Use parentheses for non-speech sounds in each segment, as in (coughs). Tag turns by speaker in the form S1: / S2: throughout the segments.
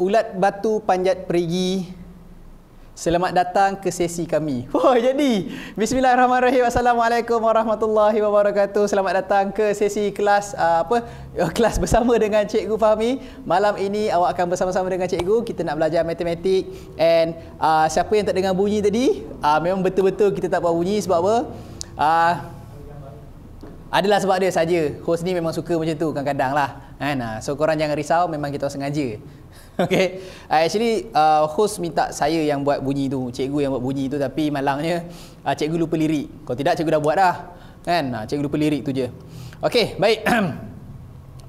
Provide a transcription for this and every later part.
S1: Ulat batu panjat perigi Selamat datang ke sesi kami oh, Jadi Bismillahirrahmanirrahim Assalamualaikum warahmatullahi wabarakatuh Selamat datang ke sesi kelas uh, Apa? Uh, (laughs) kelas bersama dengan Cikgu Fahmi Malam ini awak akan bersama-sama dengan Cikgu Kita nak belajar matematik And uh, Siapa yang tak dengar bunyi tadi uh, Memang betul-betul kita tak buat bunyi sebab apa uh, Adalah sebab dia saja. Host ni memang suka macam tu kadang-kadang lah kan? uh, So korang jangan risau Memang kita sengaja (laughs) Okay. Uh, actually, uh, host minta saya yang buat bunyi tu. Cikgu yang buat bunyi tu tapi malangnya uh, cikgu lupa lirik. Kalau tidak, cikgu dah buat dah. Kan? Uh, cikgu lupa lirik tu je. Okay, baik.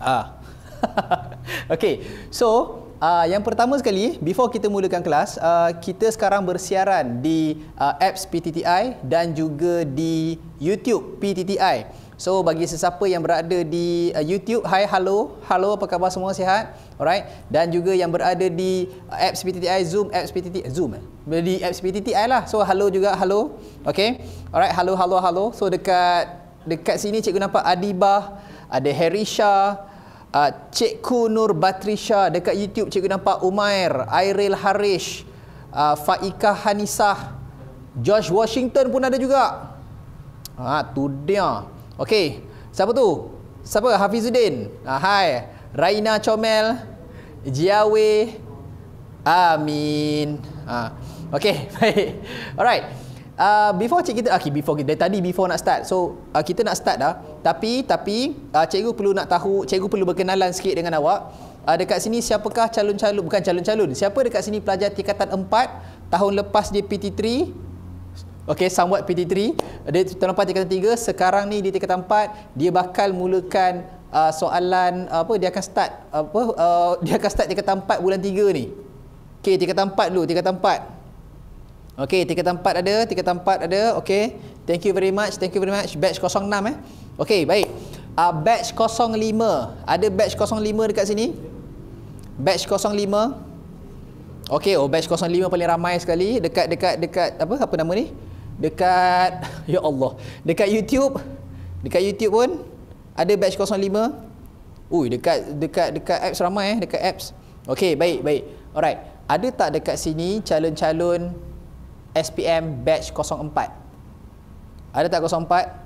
S1: uh. (clears throat) (laughs) okay, so uh, yang pertama sekali, before kita mulakan kelas, uh, kita sekarang bersiaran di uh, apps PTTI dan juga di YouTube PTTI. So bagi sesiapa yang berada di uh, YouTube, hi hello, hello apa khabar semua sihat? Alright. Dan juga yang berada di uh, apps PTTI Zoom, apps PTTI Zoom. Eh? Di apps PTTI lah. So hello juga, hello. Okay. Alright, hello, hello, hello. So dekat dekat sini cikgu nampak Adiba, ada Herisha, uh, Cikgu Nur Batrisha dekat YouTube cikgu nampak Umair, Airil Harish, uh, Faika Hanisah, Josh Washington pun ada juga. Ah, ha, tu dia. Okey, siapa tu? Siapa? Hafizuddin. Ah, hai. Raina Chomel. Jiawe. Amin. Ah. Okey, (laughs) baik. Alright. Uh, before cik kita okay, before dari tadi before nak start. So, uh, kita nak start dah. Tapi tapi uh, cikgu perlu nak tahu, cikgu perlu berkenalan sikit dengan awak. Uh, dekat sini siapakah calon-calon bukan calon-calon. Siapa dekat sini pelajar tingkatan 4 tahun lepas JPT 3 Okey, somewhat PT3. Dia terlompat tingkatan 3. Sekarang ni di tingkatan 4, dia bakal mulakan uh, soalan uh, apa dia akan start apa uh, dia akan start tingkatan 4 bulan 3 ni. Okey, tingkatan 4 dulu, tingkatan 4. Okey, tingkatan 4 ada, tingkatan 4 ada. Okey. Thank you very much. Thank you very much. Batch 06 eh. Okey, baik. Uh, batch 05. Ada batch 05 dekat sini? Batch 05. Okey, oh batch 05 paling ramai sekali dekat dekat dekat apa apa nama ni? dekat ya Allah dekat YouTube dekat YouTube pun ada batch 05 ui dekat dekat dekat apps ramai eh dekat apps okay baik baik alright ada tak dekat sini calon-calon SPM batch 04 ada tak 04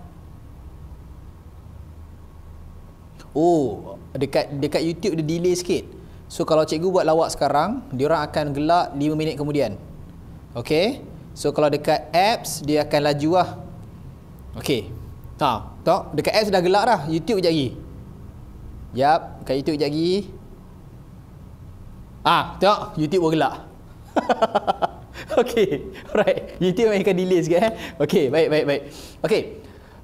S1: Oh, dekat dekat YouTube dia delay sikit. So kalau cikgu buat lawak sekarang, dia orang akan gelak 5 minit kemudian. Okay? So kalau dekat apps dia akan laju lah. Okey. Ha, tak dekat apps dah gelak dah. YouTube jap lagi. Yap, dekat YouTube jap lagi. Ah, ha, tengok YouTube bergelak. (laughs) Okey. Alright. YouTube akan delay sikit eh. Okey, baik baik baik. Okey.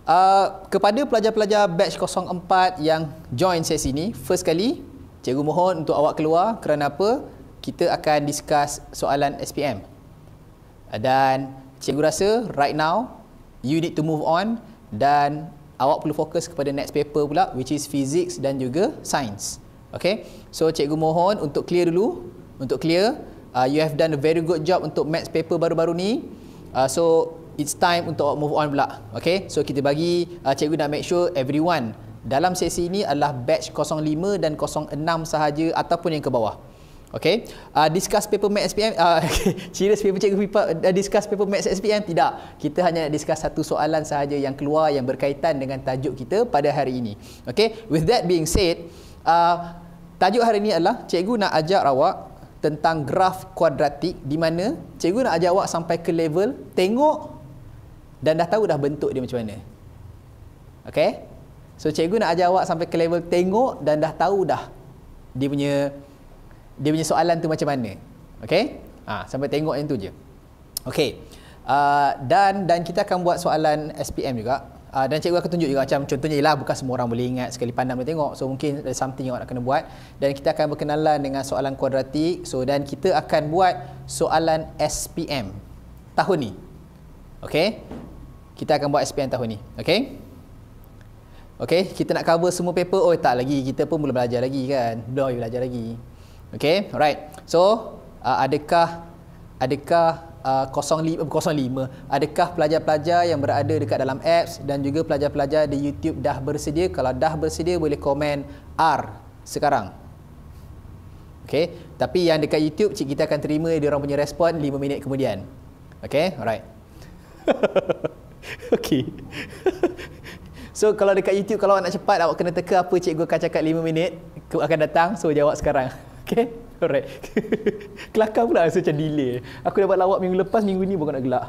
S1: Uh, kepada pelajar-pelajar batch 04 yang join sesi ni, first kali cikgu mohon untuk awak keluar kerana apa? Kita akan discuss soalan SPM dan cikgu rasa right now you need to move on dan awak perlu fokus kepada next paper pula which is physics dan juga science okay so cikgu mohon untuk clear dulu untuk clear uh, you have done a very good job untuk maths paper baru-baru ni uh, so it's time untuk awak move on pula okay so kita bagi uh, cikgu nak make sure everyone dalam sesi ini adalah batch 05 dan 06 sahaja ataupun yang ke bawah. Okay, uh, discuss paper max SPM, uh, okay. serious paper cikgu pipa, uh, ah, discuss paper max SPM, tidak. Kita hanya nak discuss satu soalan sahaja yang keluar yang berkaitan dengan tajuk kita pada hari ini. Okay, with that being said, uh, tajuk hari ini adalah cikgu nak ajak awak tentang graf kuadratik di mana cikgu nak ajak awak sampai ke level tengok dan dah tahu dah bentuk dia macam mana. Okay, so cikgu nak ajak awak sampai ke level tengok dan dah tahu dah dia punya dia punya soalan tu macam mana okey ha sampai tengok yang tu je okey uh, ah, dan dan kita akan buat soalan SPM juga Uh, dan cikgu akan tunjuk juga macam contohnya ialah bukan semua orang boleh ingat sekali pandang boleh tengok. So mungkin ada something yang awak nak kena buat. Dan kita akan berkenalan dengan soalan kuadratik. So dan kita akan buat soalan SPM tahun ni. Okay. Kita akan buat SPM tahun ni. Okay. Okay. Kita nak cover semua paper. Oh tak lagi. Kita pun belum belajar lagi kan. Belum belajar lagi. Okay, right. So, uh, adakah adakah uh, 05, 05, eh, adakah pelajar-pelajar yang berada dekat dalam apps dan juga pelajar-pelajar di YouTube dah bersedia? Kalau dah bersedia, boleh komen R sekarang. Okay, tapi yang dekat YouTube, cik kita akan terima dia orang punya respon 5 minit kemudian. Okay, alright. (laughs) okay. (laughs) so, kalau dekat YouTube, kalau awak nak cepat, awak kena teka apa cikgu akan cakap 5 minit, akan datang, so jawab sekarang. Okay? Alright. (laughs) Kelakar pula rasa macam delay. Aku dapat lawak minggu lepas, minggu ni bukan nak gelak.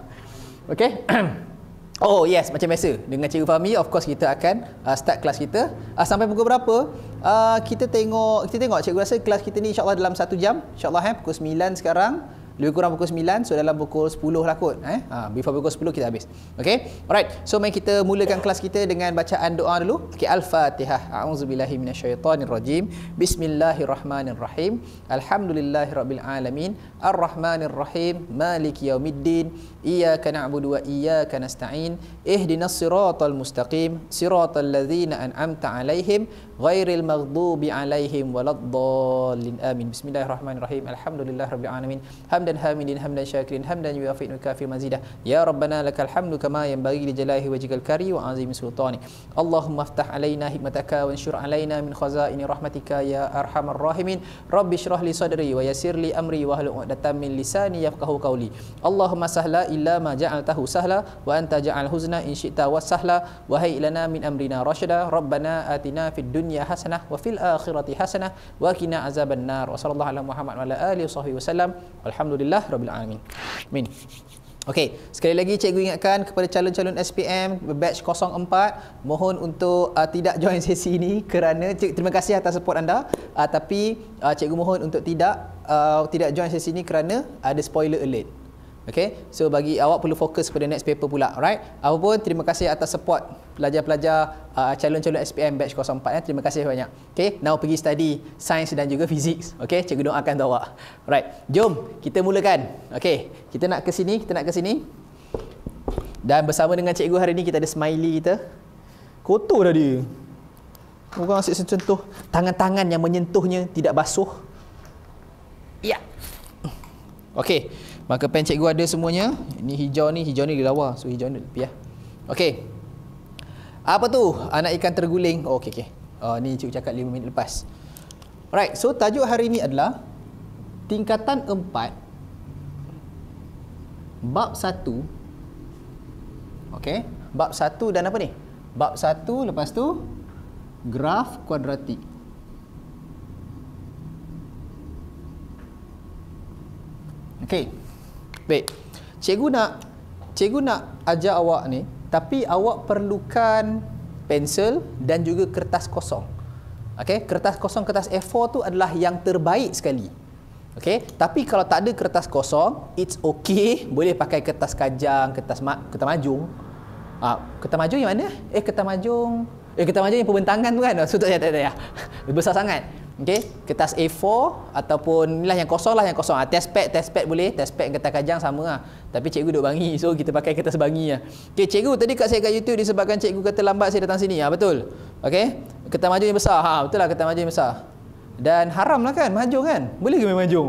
S1: Okay? (clears throat) oh yes, macam biasa. Dengan Cikgu Fahmi, of course kita akan uh, start kelas kita. Uh, sampai pukul berapa? Uh, kita tengok, kita tengok. Cikgu rasa kelas kita ni insyaAllah dalam satu jam. InsyaAllah eh, pukul 9 sekarang lebih kurang pukul 9 so dalam pukul 10 lah kot eh ha before pukul 10 kita habis Okay. alright so mari kita mulakan kelas kita dengan bacaan doa dulu okey al-fatihah auzubillahi minasyaitonirrajim bismillahirrahmanirrahim alhamdulillahirabbil alamin arrahmanirrahim maliki yaumiddin iyyaka na'budu wa iyyaka nasta'in ihdinas siratal mustaqim siratal ladzina an'amta 'alaihim غير المغضوب عليهم ولا الضالين آمين بسم الله الرحمن الرحيم الحمد لله رب العالمين حمدا حامدا حمدا شاكرا حمدا يوافي كافي مزيدا يا ربنا لك الحمد كما ينبغي لجلاله وجهك الكريم وعظيم سلطانك اللهم افتح علينا همتك وانشر علينا من خزائن رحمتك يا ارحم الراحمين رب اشرح لي صدري ويسر لي امري واهل عقدة من لساني يفقه قولي اللهم سهلا الا ما جعلته سهلا وانت جعل حزنا ان شئت وسهلا وهيئ لنا من امرنا رشدا ربنا اتنا في الدنيا dunya hasanah wa fil akhirati hasanah wa kina azaban nar wa sallallahu ala muhammad wa ala alihi wasahbihi wasallam alhamdulillah rabbil alamin amin Okey, sekali lagi cikgu ingatkan kepada calon-calon SPM batch 04 mohon untuk uh, tidak join (laughs) sesi ini kerana cik, terima kasih atas support anda uh, tapi uh, cikgu mohon untuk tidak uh, tidak join sesi ini kerana ada spoiler alert. Okay, so bagi awak perlu fokus kepada next paper pula, right? Apapun, terima kasih atas support pelajar-pelajar uh, calon-calon SPM batch 04. Eh. Terima kasih banyak. Okay, now pergi study science dan juga fizik. Okay, cikgu doakan awak. Right, jom kita mulakan. Okay, kita nak ke sini, kita nak ke sini. Dan bersama dengan cikgu hari ini, kita ada smiley kita. Kotor dah dia. Bukan asyik sentuh. Tangan-tangan yang menyentuhnya tidak basuh. Ya. Yeah. Okay. Maka pen cikgu ada semuanya. Ini hijau ni, hijau ni di lawa. So hijau ni lebih ya. Okey. Apa tu? Anak ikan terguling. Oh, okey okey. Uh, ni cikgu cakap 5 minit lepas. Alright, so tajuk hari ni adalah tingkatan empat bab satu. Okey. Bab satu dan apa ni? Bab satu lepas tu graf kuadratik. Okey. Baik. Cikgu nak cikgu nak ajar awak ni tapi awak perlukan pensel dan juga kertas kosong. Okey, kertas kosong kertas A4 tu adalah yang terbaik sekali. Okey, tapi kalau tak ada kertas kosong, it's okay, boleh pakai kertas kajang, kertas ma, kertas majung. Ah, uh, kertas majung yang mana? Eh kertas majung. Eh kertas majung yang pembentangan tu kan. So ah, tak ya, tak ya. Besar sangat. Okey, kertas A4 ataupun inilah yang kosong lah yang kosong. Ah, test pad, test pad boleh, test pad kertas kajang sama lah. Tapi cikgu duk bangi, so kita pakai kertas bangi lah. Okey, cikgu tadi kat saya kat YouTube disebabkan cikgu kata lambat saya datang sini. Ah, ha, betul. Okey. Kertas maju yang besar. Ha, betul lah kertas maju yang besar. Dan haram lah kan maju kan? Boleh ke main maju?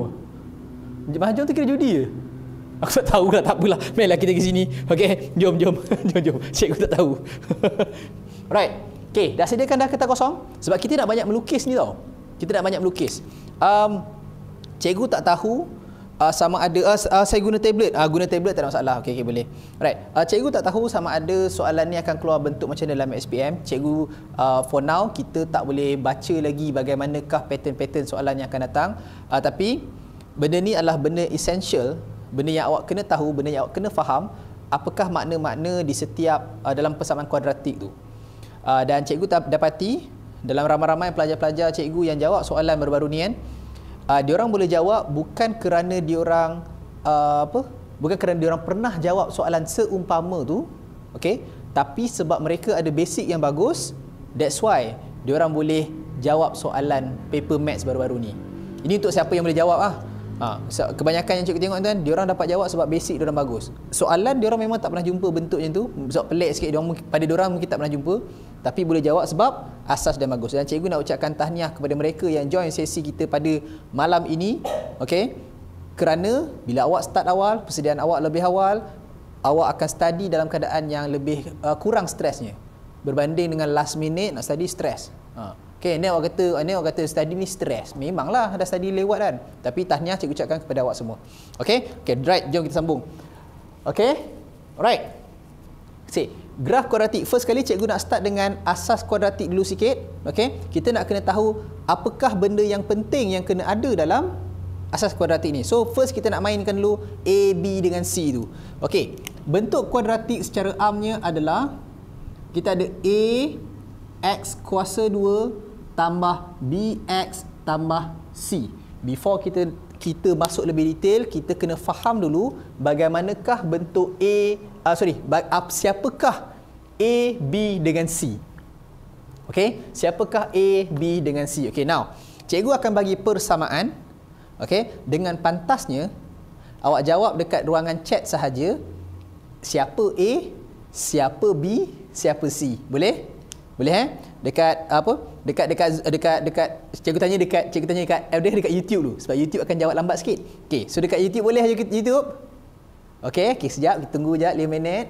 S1: Maju tu kira judi ke? Aku tak tahu lah, tak apalah. Mainlah kita ke sini. Okey, jom jom. (laughs) jom jom. Cikgu tak tahu. Alright. (laughs) Okey, dah sediakan dah kertas kosong sebab kita nak banyak melukis ni tau kita nak banyak melukis um, cikgu tak tahu uh, sama ada uh, uh, saya guna tablet uh, guna tablet tak ada masalah okey okay, boleh right uh, cikgu tak tahu sama ada soalan ni akan keluar bentuk macam dalam SPM cikgu uh, for now kita tak boleh baca lagi bagaimanakah pattern-pattern soalan yang akan datang uh, tapi benda ni adalah benda essential benda yang awak kena tahu benda yang awak kena faham apakah makna-makna di setiap uh, dalam persamaan kuadratik tu uh, dan cikgu dapati dalam ramai-ramai pelajar-pelajar cikgu yang jawab soalan baru-baru ni kan uh, diorang boleh jawab bukan kerana diorang uh, apa bukan kerana dia orang pernah jawab soalan seumpama tu okey tapi sebab mereka ada basic yang bagus that's why dia orang boleh jawab soalan paper maths baru-baru ni ini untuk siapa yang boleh jawab ah Ha, kebanyakan yang cikgu tengok tuan, diorang dapat jawab sebab basic diorang bagus. Soalan diorang memang tak pernah jumpa bentuk macam tu. Sebab pelik sikit diorang pada diorang mungkin tak pernah jumpa. Tapi boleh jawab sebab asas dia bagus. Dan cikgu nak ucapkan tahniah kepada mereka yang join sesi kita pada malam ini. Okay? Kerana bila awak start awal, persediaan awak lebih awal, awak akan study dalam keadaan yang lebih uh, kurang stresnya. Berbanding dengan last minute nak study stres. Ha. Okay, ni orang kata, ni awak kata study ni stress. Memanglah ada study lewat kan. Tapi tahniah cikgu ucapkan kepada awak semua. Okay, okay, right, jom kita sambung. Okay, alright. Si, graf kuadratik. First kali cikgu nak start dengan asas kuadratik dulu sikit. Okay, kita nak kena tahu apakah benda yang penting yang kena ada dalam asas kuadratik ni. So, first kita nak mainkan dulu A, B dengan C tu. Okay, bentuk kuadratik secara amnya adalah kita ada A, X kuasa tambah BX tambah C. Before kita kita masuk lebih detail, kita kena faham dulu bagaimanakah bentuk A, uh, sorry, ah, siapakah A, B dengan C. Okay, siapakah A, B dengan C. Okay, now, cikgu akan bagi persamaan. Okay, dengan pantasnya, awak jawab dekat ruangan chat sahaja, siapa A, siapa B, siapa C. Boleh? Boleh, eh? Dekat apa? dekat dekat dekat dekat cikgu tanya dekat cikgu tanya dekat eh, dekat YouTube dulu sebab YouTube akan jawab lambat sikit. Okey, so dekat YouTube boleh aja YouTube. Okey, okey sejap kita tunggu je 5 minit.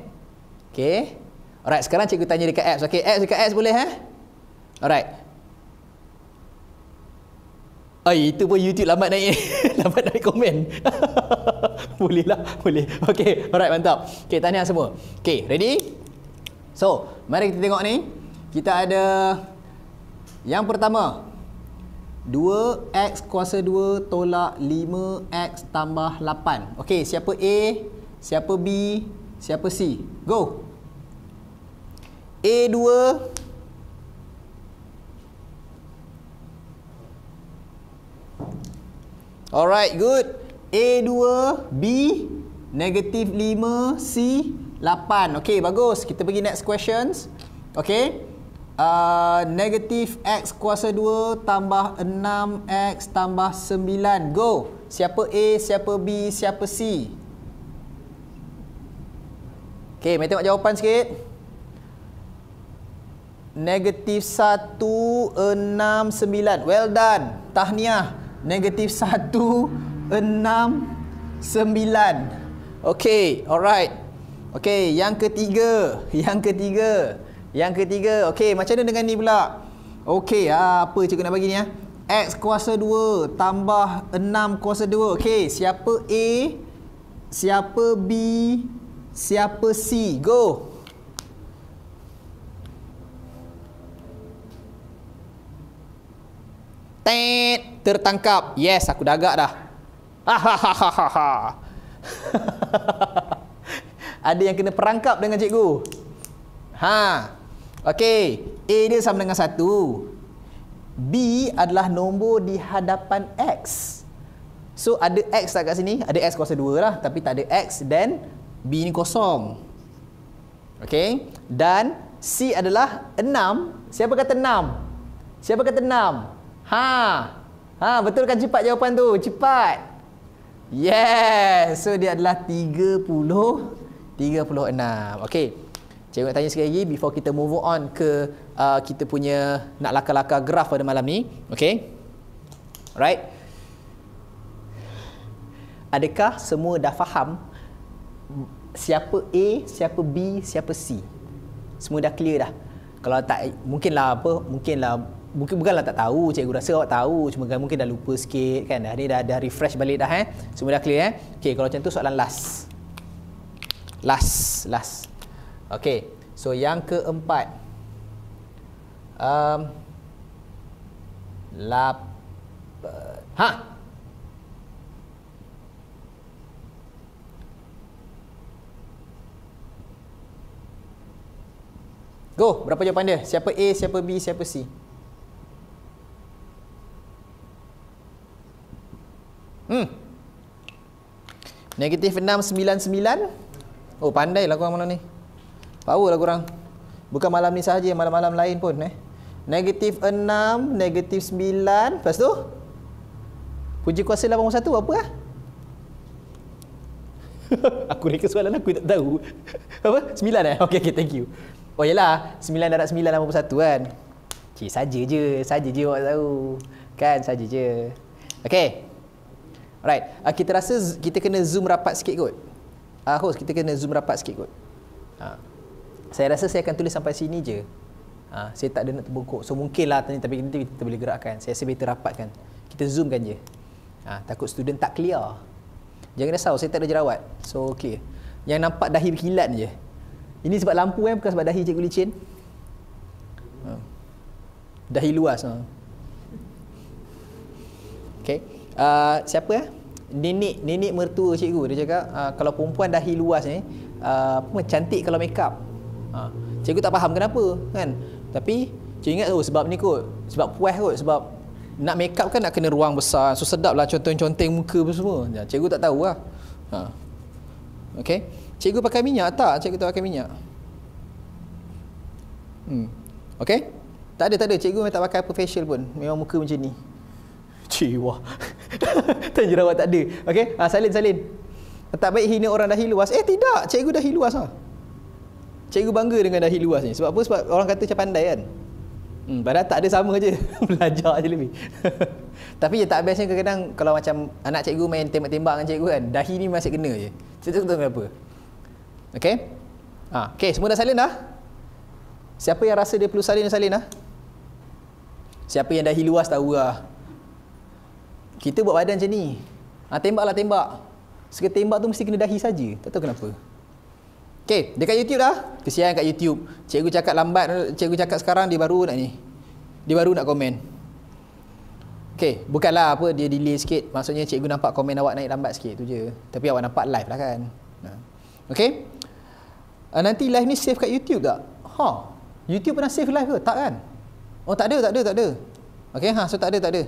S1: Okey. Alright, sekarang cikgu tanya dekat apps. Okey, apps dekat apps boleh ha? Alright. Oi, itu pun YouTube lambat naik. (laughs) lambat naik komen. (laughs) boleh lah, boleh. Okey, alright mantap. Okey, tahniah semua. Okey, ready? So, mari kita tengok ni. Kita ada yang pertama 2x kuasa 2 tolak 5x tambah 8 Okey, siapa A, siapa B, siapa C Go A2 Alright, good A2, B, negative 5, C, 8 Okey, bagus Kita pergi next questions Okey uh, ah, Negatif X kuasa 2 Tambah 6 X Tambah 9 Go Siapa A Siapa B Siapa C Okay Mari tengok jawapan sikit Negatif 1 6 9 Well done Tahniah Negatif 1 6 9 Okay Alright Okay Yang ketiga (laughs) Yang ketiga Yang ketiga yang ketiga, okey macam mana dengan ni pula? Okey, ah, apa cikgu nak bagi ni ya? X kuasa 2 tambah 6 kuasa 2. Okey, siapa A? Siapa B? Siapa C? Go! Tet! Tertangkap. Yes, aku dah agak dah. (laughs) Ada yang kena perangkap dengan cikgu. Ha. Okey, A dia sama dengan 1. B adalah nombor di hadapan X. So ada X tak kat sini? Ada X kuasa 2 lah tapi tak ada X dan B ni kosong. Okay. dan C adalah 6. Siapa kata 6? Siapa kata 6? Ha. Ha, betul kan cepat jawapan tu? Cepat. Yes. So dia adalah 30 36. Okay. Saya nak tanya sekali lagi before kita move on ke uh, kita punya nak laka-laka graf pada malam ni. Okay. Right. Adakah semua dah faham siapa A, siapa B, siapa C? Semua dah clear dah. Kalau tak mungkinlah apa, mungkinlah mungkin bukanlah tak tahu, cikgu rasa awak tahu, cuma kan mungkin dah lupa sikit kan. Dah ni dah, dah refresh balik dah eh. Semua dah clear eh. Okey, kalau macam tu soalan last. Last, last. Okey. So yang keempat um lap uh, ha Go, berapa jawapan dia? Siapa A, siapa B, siapa C? Hmm. Negatif 699. Oh, pandailah kau malam ni. Power lah korang. Bukan malam ni sahaja, malam-malam lain pun eh. Negatif 6, negatif 9. Lepas tu? Puji kuasa 81, apa lah? (laughs) aku reka soalan aku tak tahu. apa? 9 eh? Okay, okay, thank you. Oh yelah, 9 darab 9, 81 kan? Cik, saja je. Saja je awak tahu. Kan, saja je. Okay. Alright. Uh, kita rasa kita kena zoom rapat sikit kot. Uh, host, kita kena zoom rapat sikit kot. Ha. Uh saya rasa saya akan tulis sampai sini je. Ha, saya tak ada nak terbungkuk. So mungkin lah tapi nanti kita boleh gerakkan. Saya rasa Kita rapatkan. Kita zoomkan je. Ha, takut student tak clear. Jangan risau, saya tak ada jerawat. So okay. Yang nampak dahi berkilat je. Ini sebab lampu kan, bukan sebab dahi cikgu licin. Ha. Dahi luas. Ha. Okay. Uh, siapa ya? Nenek, nenek mertua cikgu. Dia cakap, uh, kalau perempuan dahi luas ni, uh, cantik kalau makeup ha. cikgu tak faham kenapa kan tapi cikgu ingat oh sebab ni kot sebab puas kot sebab nak make up kan nak kena ruang besar so sedap lah conteng-conteng muka pun semua ya, cikgu tak tahu lah ha. ok cikgu pakai minyak tak cikgu tak pakai minyak hmm. ok tak ada tak ada cikgu memang tak pakai apa facial pun memang muka macam ni (laughs) jiwa (laughs) tanya jerawat tak ada Okay? ha, salin salin tak baik hina orang dah hiluas. eh tidak cikgu dah hiluas lah Cikgu bangga dengan dahi luas ni. Sebab apa? Sebab orang kata macam pandai kan? Hmm, padahal tak ada sama je. (laughs) Belajar je lebih. (laughs) Tapi yang tak bestnya kadang-kadang kalau macam anak cikgu main tembak-tembak dengan cikgu kan, dahi ni masih kena je. Cikgu tak tahu kenapa. Okay? Ha, okay, semua dah salin dah? Siapa yang rasa dia perlu salin dan salin dah? Ha? Siapa yang dahi luas tahu lah. Kita buat badan macam ni. Ha, lah tembak. Sekiranya tembak tu mesti kena dahi saja. Tak tahu kenapa. Okey, dekat YouTube dah. Kesian kat YouTube. Cikgu cakap lambat, cikgu cakap sekarang dia baru nak ni. Dia baru nak komen. Okey, bukannya apa dia delay sikit. Maksudnya cikgu nampak komen awak naik lambat sikit tu je. Tapi awak nampak live lah kan. Ha. Okey. Ah, nanti live ni save kat YouTube tak? Ha. YouTube pernah save live ke? Tak kan? Oh, tak ada, tak ada, tak ada. Okey, ha, so tak ada, tak ada.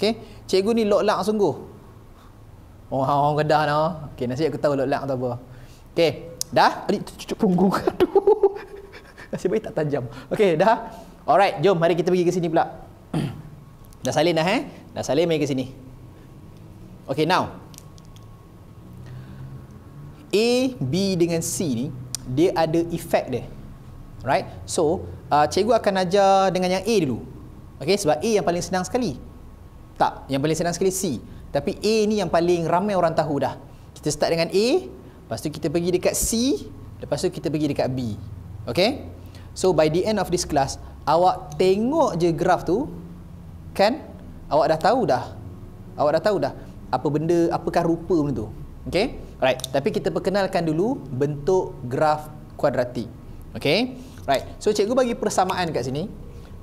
S1: Okey. Cikgu ni lock lock sungguh. Oh, ha, orang kedah dah. Okey, nasib aku tahu lock lock atau apa. Okey. Dah? Adik cucuk punggung. (laughs) Aduh. Nasib baik tak tajam. Okey, dah. Alright, jom mari kita pergi ke sini pula. (clears throat) dah salin dah eh? Dah salin mari ke sini. Okey, now. A, B dengan C ni, dia ada efek dia. Right? So, uh, cikgu akan ajar dengan yang A dulu. Okey, sebab A yang paling senang sekali. Tak, yang paling senang sekali C. Tapi A ni yang paling ramai orang tahu dah. Kita start dengan A. Lepas tu kita pergi dekat C Lepas tu kita pergi dekat B Okay So by the end of this class Awak tengok je graf tu Kan Awak dah tahu dah Awak dah tahu dah Apa benda Apakah rupa benda tu Okay Alright Tapi kita perkenalkan dulu Bentuk graf kuadratik Okay Right. So cikgu bagi persamaan kat sini.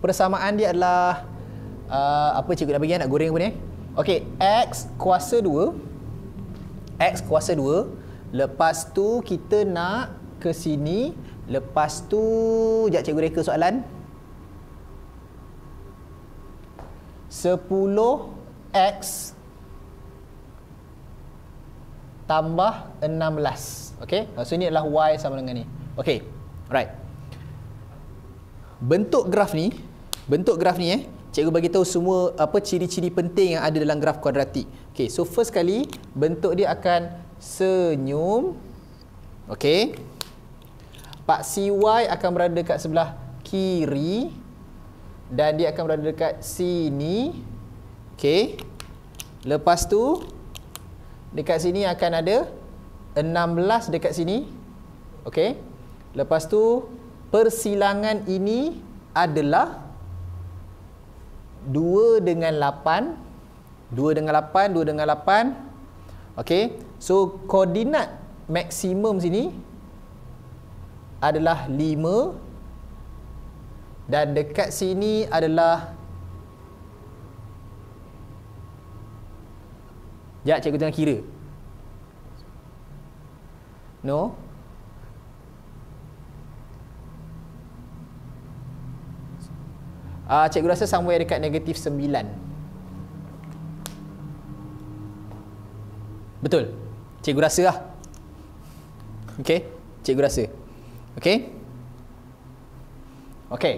S1: Persamaan dia adalah uh, apa cikgu nak bagi nak goreng apa ni? Okey, x kuasa 2 x kuasa Lepas tu kita nak ke sini. Lepas tu, sekejap cikgu reka soalan. 10x tambah 16. Okay, maksudnya adalah y sama dengan ni. Okay, alright. Bentuk graf ni, bentuk graf ni eh. Cikgu bagi tahu semua apa ciri-ciri penting yang ada dalam graf kuadratik. Okay, so first kali bentuk dia akan senyum okey pak cy akan berada dekat sebelah kiri dan dia akan berada dekat sini okey lepas tu dekat sini akan ada 16 dekat sini okey lepas tu persilangan ini adalah 2 dengan 8 2 dengan 8 2 dengan 8 okey So koordinat maksimum sini adalah 5 dan dekat sini adalah Ya, cikgu tengah kira. No. Ah, uh, cikgu rasa somewhere dekat negatif 9. Betul. Cikgu rasa lah Okay Cikgu rasa Okay Okay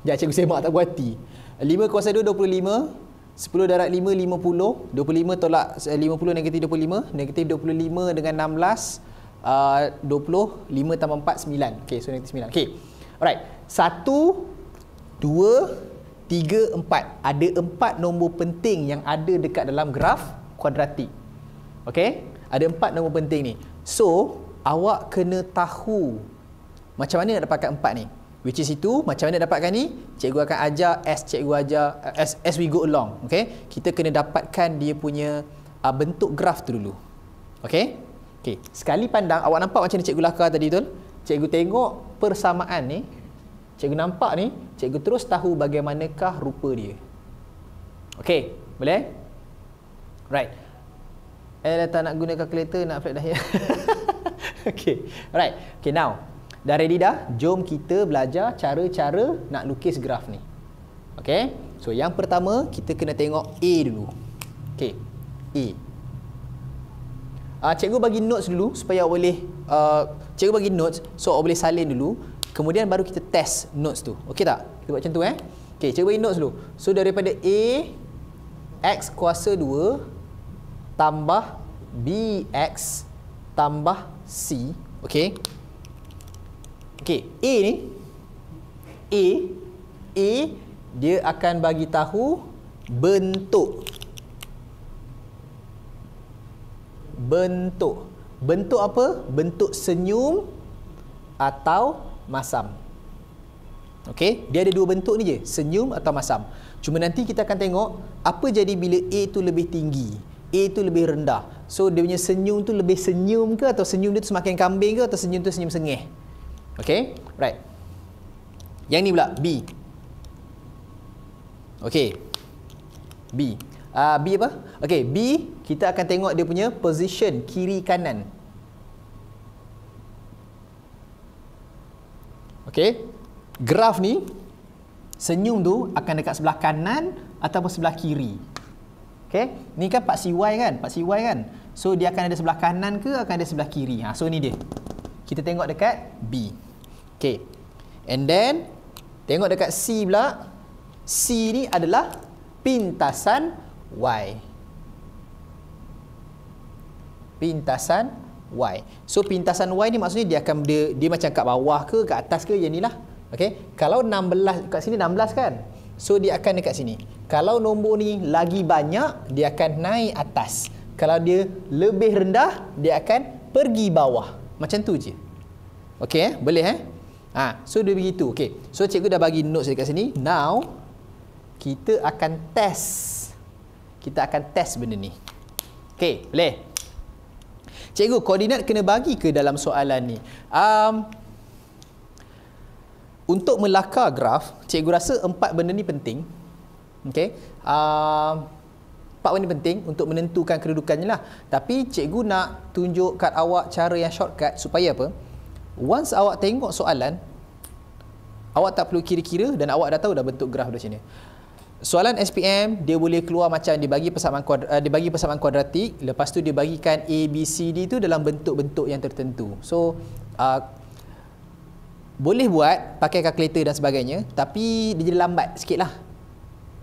S1: Sekejap cikgu semak tak berhati 5 kuasa 2 25 10 darat 5 50 25 tolak 50 eh, negatif 25 Negatif 25 dengan 16 uh, 20 5 tambah 4 9 Okay so negatif 9 Okay Alright 1 2 tiga, empat. Ada empat nombor penting yang ada dekat dalam graf kuadratik. Okay? Ada empat nombor penting ni. So, awak kena tahu macam mana nak dapatkan empat ni. Which is itu, macam mana dapatkan ni? Cikgu akan ajar as cikgu ajar eh, as, as we go along. Okay? Kita kena dapatkan dia punya uh, bentuk graf tu dulu. Okay? Okay. Sekali pandang, awak nampak macam ni cikgu lakar tadi tu? Cikgu tengok persamaan ni. Cikgu nampak ni, cikgu terus tahu bagaimanakah rupa dia. Okay? Boleh? Right. Ella eh, tak nak guna calculator nak flat dahi. Ya. (laughs) okay, alright. Okay, now. Dah ready dah? Jom kita belajar cara-cara nak lukis graf ni. Okay? So, yang pertama, kita kena tengok A dulu. Okay. A. Uh, cikgu bagi notes dulu supaya boleh... Uh, cikgu bagi notes so awak boleh salin dulu. Kemudian baru kita test notes tu. Okay tak? Kita buat macam tu eh. Okay, cikgu bagi notes dulu. So, daripada A, X kuasa 2 tambah BX tambah C. Okay. Okay. A ni. A. A. Dia akan bagi tahu bentuk. Bentuk. Bentuk apa? Bentuk senyum atau masam. Okey, dia ada dua bentuk ni je, senyum atau masam. Cuma nanti kita akan tengok apa jadi bila A tu lebih tinggi. A tu lebih rendah. So dia punya senyum tu lebih senyum ke atau senyum dia tu semakin kambing ke atau senyum tu senyum sengih? Okay, right. Yang ni pula B. Okay. B. Uh, B apa? Okay, B kita akan tengok dia punya position kiri kanan. Okay. Graf ni senyum tu akan dekat sebelah kanan atau sebelah kiri. Okay, ni kan part CY kan? Part CY kan? So dia akan ada sebelah kanan ke akan ada sebelah kiri? Ha, so ni dia. Kita tengok dekat B. okay. And then tengok dekat C pula. C ni adalah pintasan Y. Pintasan Y. So pintasan Y ni maksudnya dia akan dia, dia macam kat bawah ke kat atas ke yang inilah. Okey. Kalau 16 kat sini 16 kan? So dia akan dekat sini kalau nombor ni lagi banyak dia akan naik atas kalau dia lebih rendah dia akan pergi bawah macam tu je okey eh? boleh eh ha so dia begitu okey so cikgu dah bagi notes dekat sini now kita akan test kita akan test benda ni okey boleh cikgu koordinat kena bagi ke dalam soalan ni um untuk melakar graf, cikgu rasa empat benda ni penting. Okey. Um, ah, empat benda penting untuk menentukan kedudukannya lah. Tapi cikgu nak tunjuk kat awak cara yang shortcut supaya apa? Once awak tengok soalan, awak tak perlu kira-kira dan awak dah tahu dah bentuk graf dah sini. Soalan SPM dia boleh keluar macam dia bagi persamaan kuadrat, eh, dia bagi persamaan kuadratik, lepas tu dia bagikan a b c d tu dalam bentuk-bentuk yang tertentu. So uh, boleh buat pakai kalkulator dan sebagainya, tapi dia jadi lambat sikitlah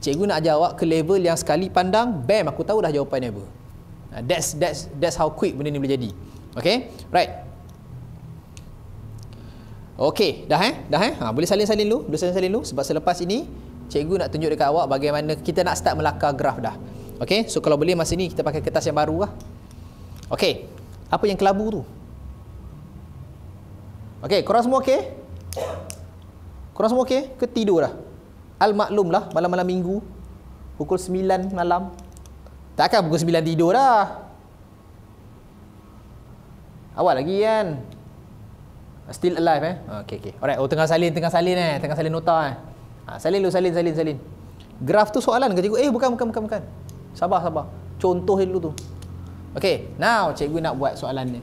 S1: cikgu nak jawab ke level yang sekali pandang bam aku tahu dah jawapan dia apa that's that's that's how quick benda ni boleh jadi okey right Okay, dah eh dah eh ha, boleh salin-salin dulu boleh salin-salin dulu sebab selepas ini cikgu nak tunjuk dekat awak bagaimana kita nak start melakar graf dah okay? so kalau boleh masa ni kita pakai kertas yang baru lah okay? apa yang kelabu tu Okay, korang semua okey korang semua okey ke tidur dah Al-Maklum lah malam-malam minggu Pukul 9 malam Takkan pukul 9 tidur dah Awal lagi kan Still alive eh ah, Okay okay Alright oh tengah salin Tengah salin eh Tengah salin nota eh ha, Salin lu, salin salin salin Graf tu soalan ke cikgu Eh bukan bukan bukan bukan Sabar sabar Contoh dulu tu Okay Now cikgu nak buat soalan ni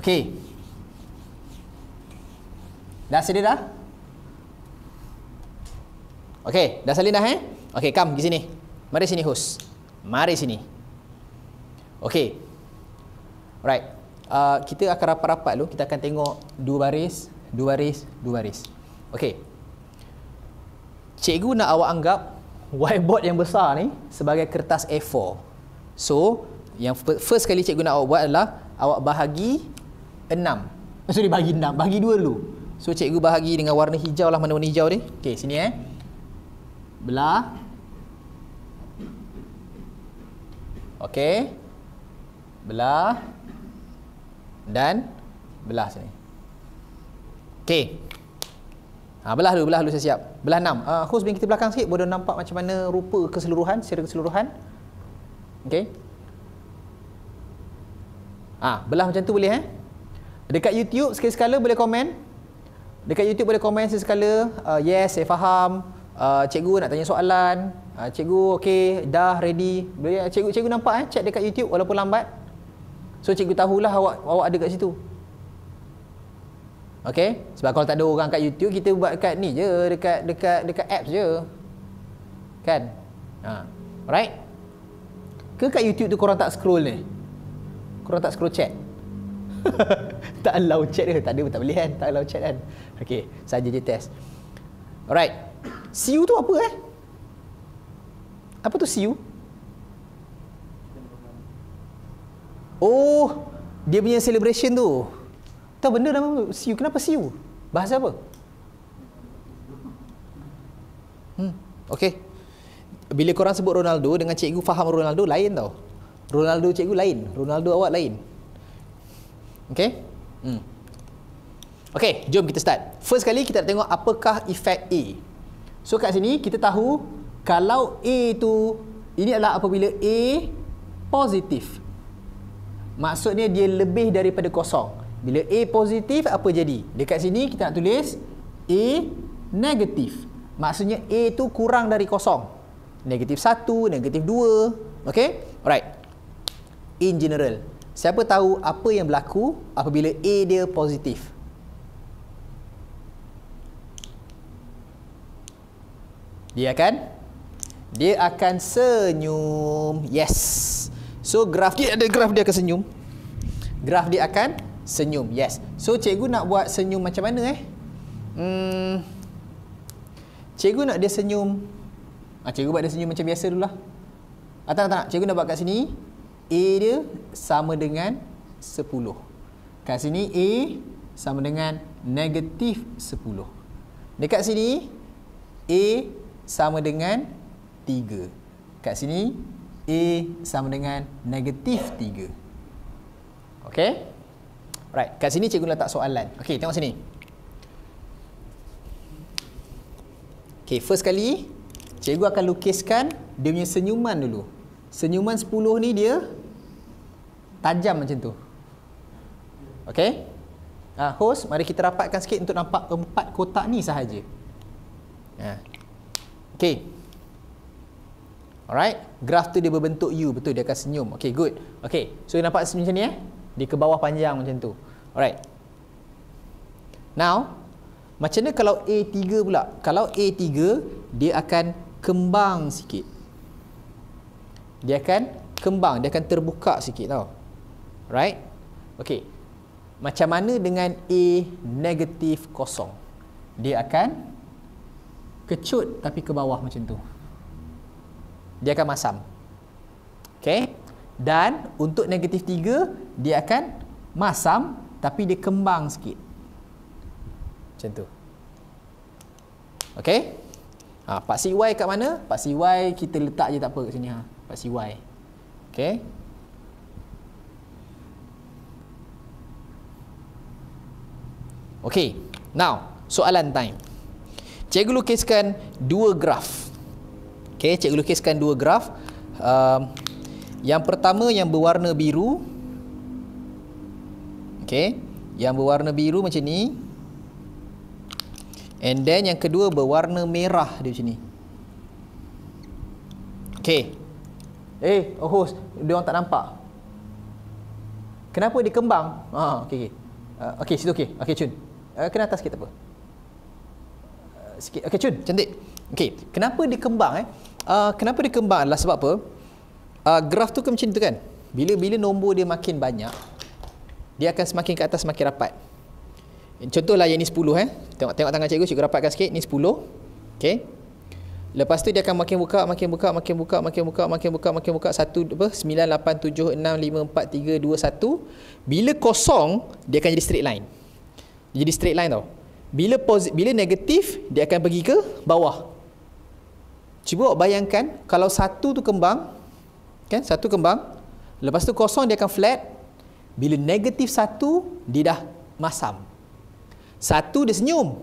S1: Okay Dah sedia dah? Okey, dah salin dah eh? Okey, kam di sini. Mari sini host. Mari sini. Okey. Alright. Uh, kita akan rapat-rapat dulu. Kita akan tengok dua baris, dua baris, dua baris. Okey. Cikgu nak awak anggap whiteboard yang besar ni sebagai kertas A4. So, yang first kali cikgu nak awak buat adalah awak bahagi enam. Sorry, bahagi enam, Bahagi dua dulu. So cikgu bahagi dengan warna hijau lah mana warna hijau ni. Okay, sini eh. Belah. Okay. Belah. Dan belah sini. Okay. Ha, belah dulu, belah dulu saya siap. Belah enam. Uh, Khus bin belakang sikit, boleh nampak macam mana rupa keseluruhan, secara keseluruhan. Okay. Ah, ha, belah macam tu boleh eh. Dekat YouTube, sekali-sekala boleh komen. Dekat YouTube boleh komen sesekala. Uh, yes, saya faham. Uh, cikgu nak tanya soalan. Uh, cikgu okey, dah ready. Boleh uh, cikgu cikgu nampak eh chat dekat YouTube walaupun lambat. So cikgu tahulah awak awak ada kat situ. Okey? Sebab kalau tak ada orang kat YouTube, kita buat kat ni je, dekat dekat dekat apps je. Kan? Ha. Alright? Ke kat YouTube tu korang tak scroll ni? Korang tak scroll chat? (laughs) tak allow chat dia tak ada tak boleh kan tak allow chat kan okey saja je test alright see you tu apa eh apa tu see you oh dia punya celebration tu tak benda nama see you kenapa see you bahasa apa hmm okey bila korang sebut Ronaldo dengan cikgu faham Ronaldo lain tau Ronaldo cikgu lain Ronaldo awak lain Okay? Hmm. Okay, jom kita start. First kali kita nak tengok apakah efek A. So kat sini kita tahu kalau A tu ini adalah apabila A positif. Maksudnya dia lebih daripada kosong. Bila A positif apa jadi? Dekat sini kita nak tulis A negatif. Maksudnya A tu kurang dari kosong. Negatif satu, negatif dua, Okay? Alright. In general. Siapa tahu apa yang berlaku apabila A dia positif? Dia akan dia akan senyum. Yes. So graf dia ada graf dia akan senyum. Graf dia akan senyum. Yes. So cikgu nak buat senyum macam mana eh? Hmm. Cikgu nak dia senyum. Ah cikgu buat dia senyum macam biasa dululah. Atang ah, tak nak. Cikgu nak buat kat sini. A dia sama dengan 10 Kat sini A sama dengan negatif 10 Dekat sini A sama dengan 3 Kat sini A sama dengan negatif 3 Okay Alright, kat sini cikgu letak soalan Okay, tengok sini Okay, first kali Cikgu akan lukiskan Dia punya senyuman dulu Senyuman 10 ni dia tajam macam tu. Okey? Ah, host, mari kita rapatkan sikit untuk nampak empat kotak ni sahaja. Ha. Ya. Okey. Alright, graf tu dia berbentuk U, betul dia akan senyum. Okey, good. Okey. So nampak macam ni eh? Dia ke bawah panjang macam tu. Alright. Now, macam mana kalau A3 pula? Kalau A3, dia akan kembang sikit. Dia akan kembang, dia akan terbuka sikit tau right okey macam mana dengan a negatif kosong dia akan kecut tapi ke bawah macam tu dia akan masam okey dan untuk negatif tiga, dia akan masam tapi dia kembang sikit macam tu okey ha pak cy kat mana pak cy kita letak je tak apa kat sini ha pak cy okey Okay Now Soalan time Cikgu lukiskan Dua graf Okay Cikgu lukiskan dua graf um, Yang pertama Yang berwarna biru Okay Yang berwarna biru macam ni And then yang kedua Berwarna merah di sini. ni Okay Eh, hey, oh host, dia orang tak nampak. Kenapa dia kembang? Ha, ah, okey. Okey, uh, okay, situ okey. Okey, cun. Uh, kena atas sikit apa? Uh, sikit. Okey, cun. Cantik. Okey. Kenapa dikembang? eh? Uh, kenapa dia adalah sebab apa? Uh, graf tu kan macam tu kan? Bila-bila nombor dia makin banyak, dia akan semakin ke atas semakin rapat. Contohlah yang ni 10 eh. Tengok tengok tangan cikgu, cikgu rapatkan sikit. Ni 10. Okey. Lepas tu dia akan makin buka, makin buka, makin buka, makin buka, makin buka, makin buka. Satu apa? 9, 8, 7, 6, 5, 4, 3, 2, 1. Bila kosong, dia akan jadi straight line. Dia jadi straight line tau. Bila positif, bila negatif, dia akan pergi ke bawah. Cuba awak bayangkan kalau satu tu kembang, kan? Satu kembang, lepas tu kosong dia akan flat. Bila negatif satu, dia dah masam. Satu dia senyum.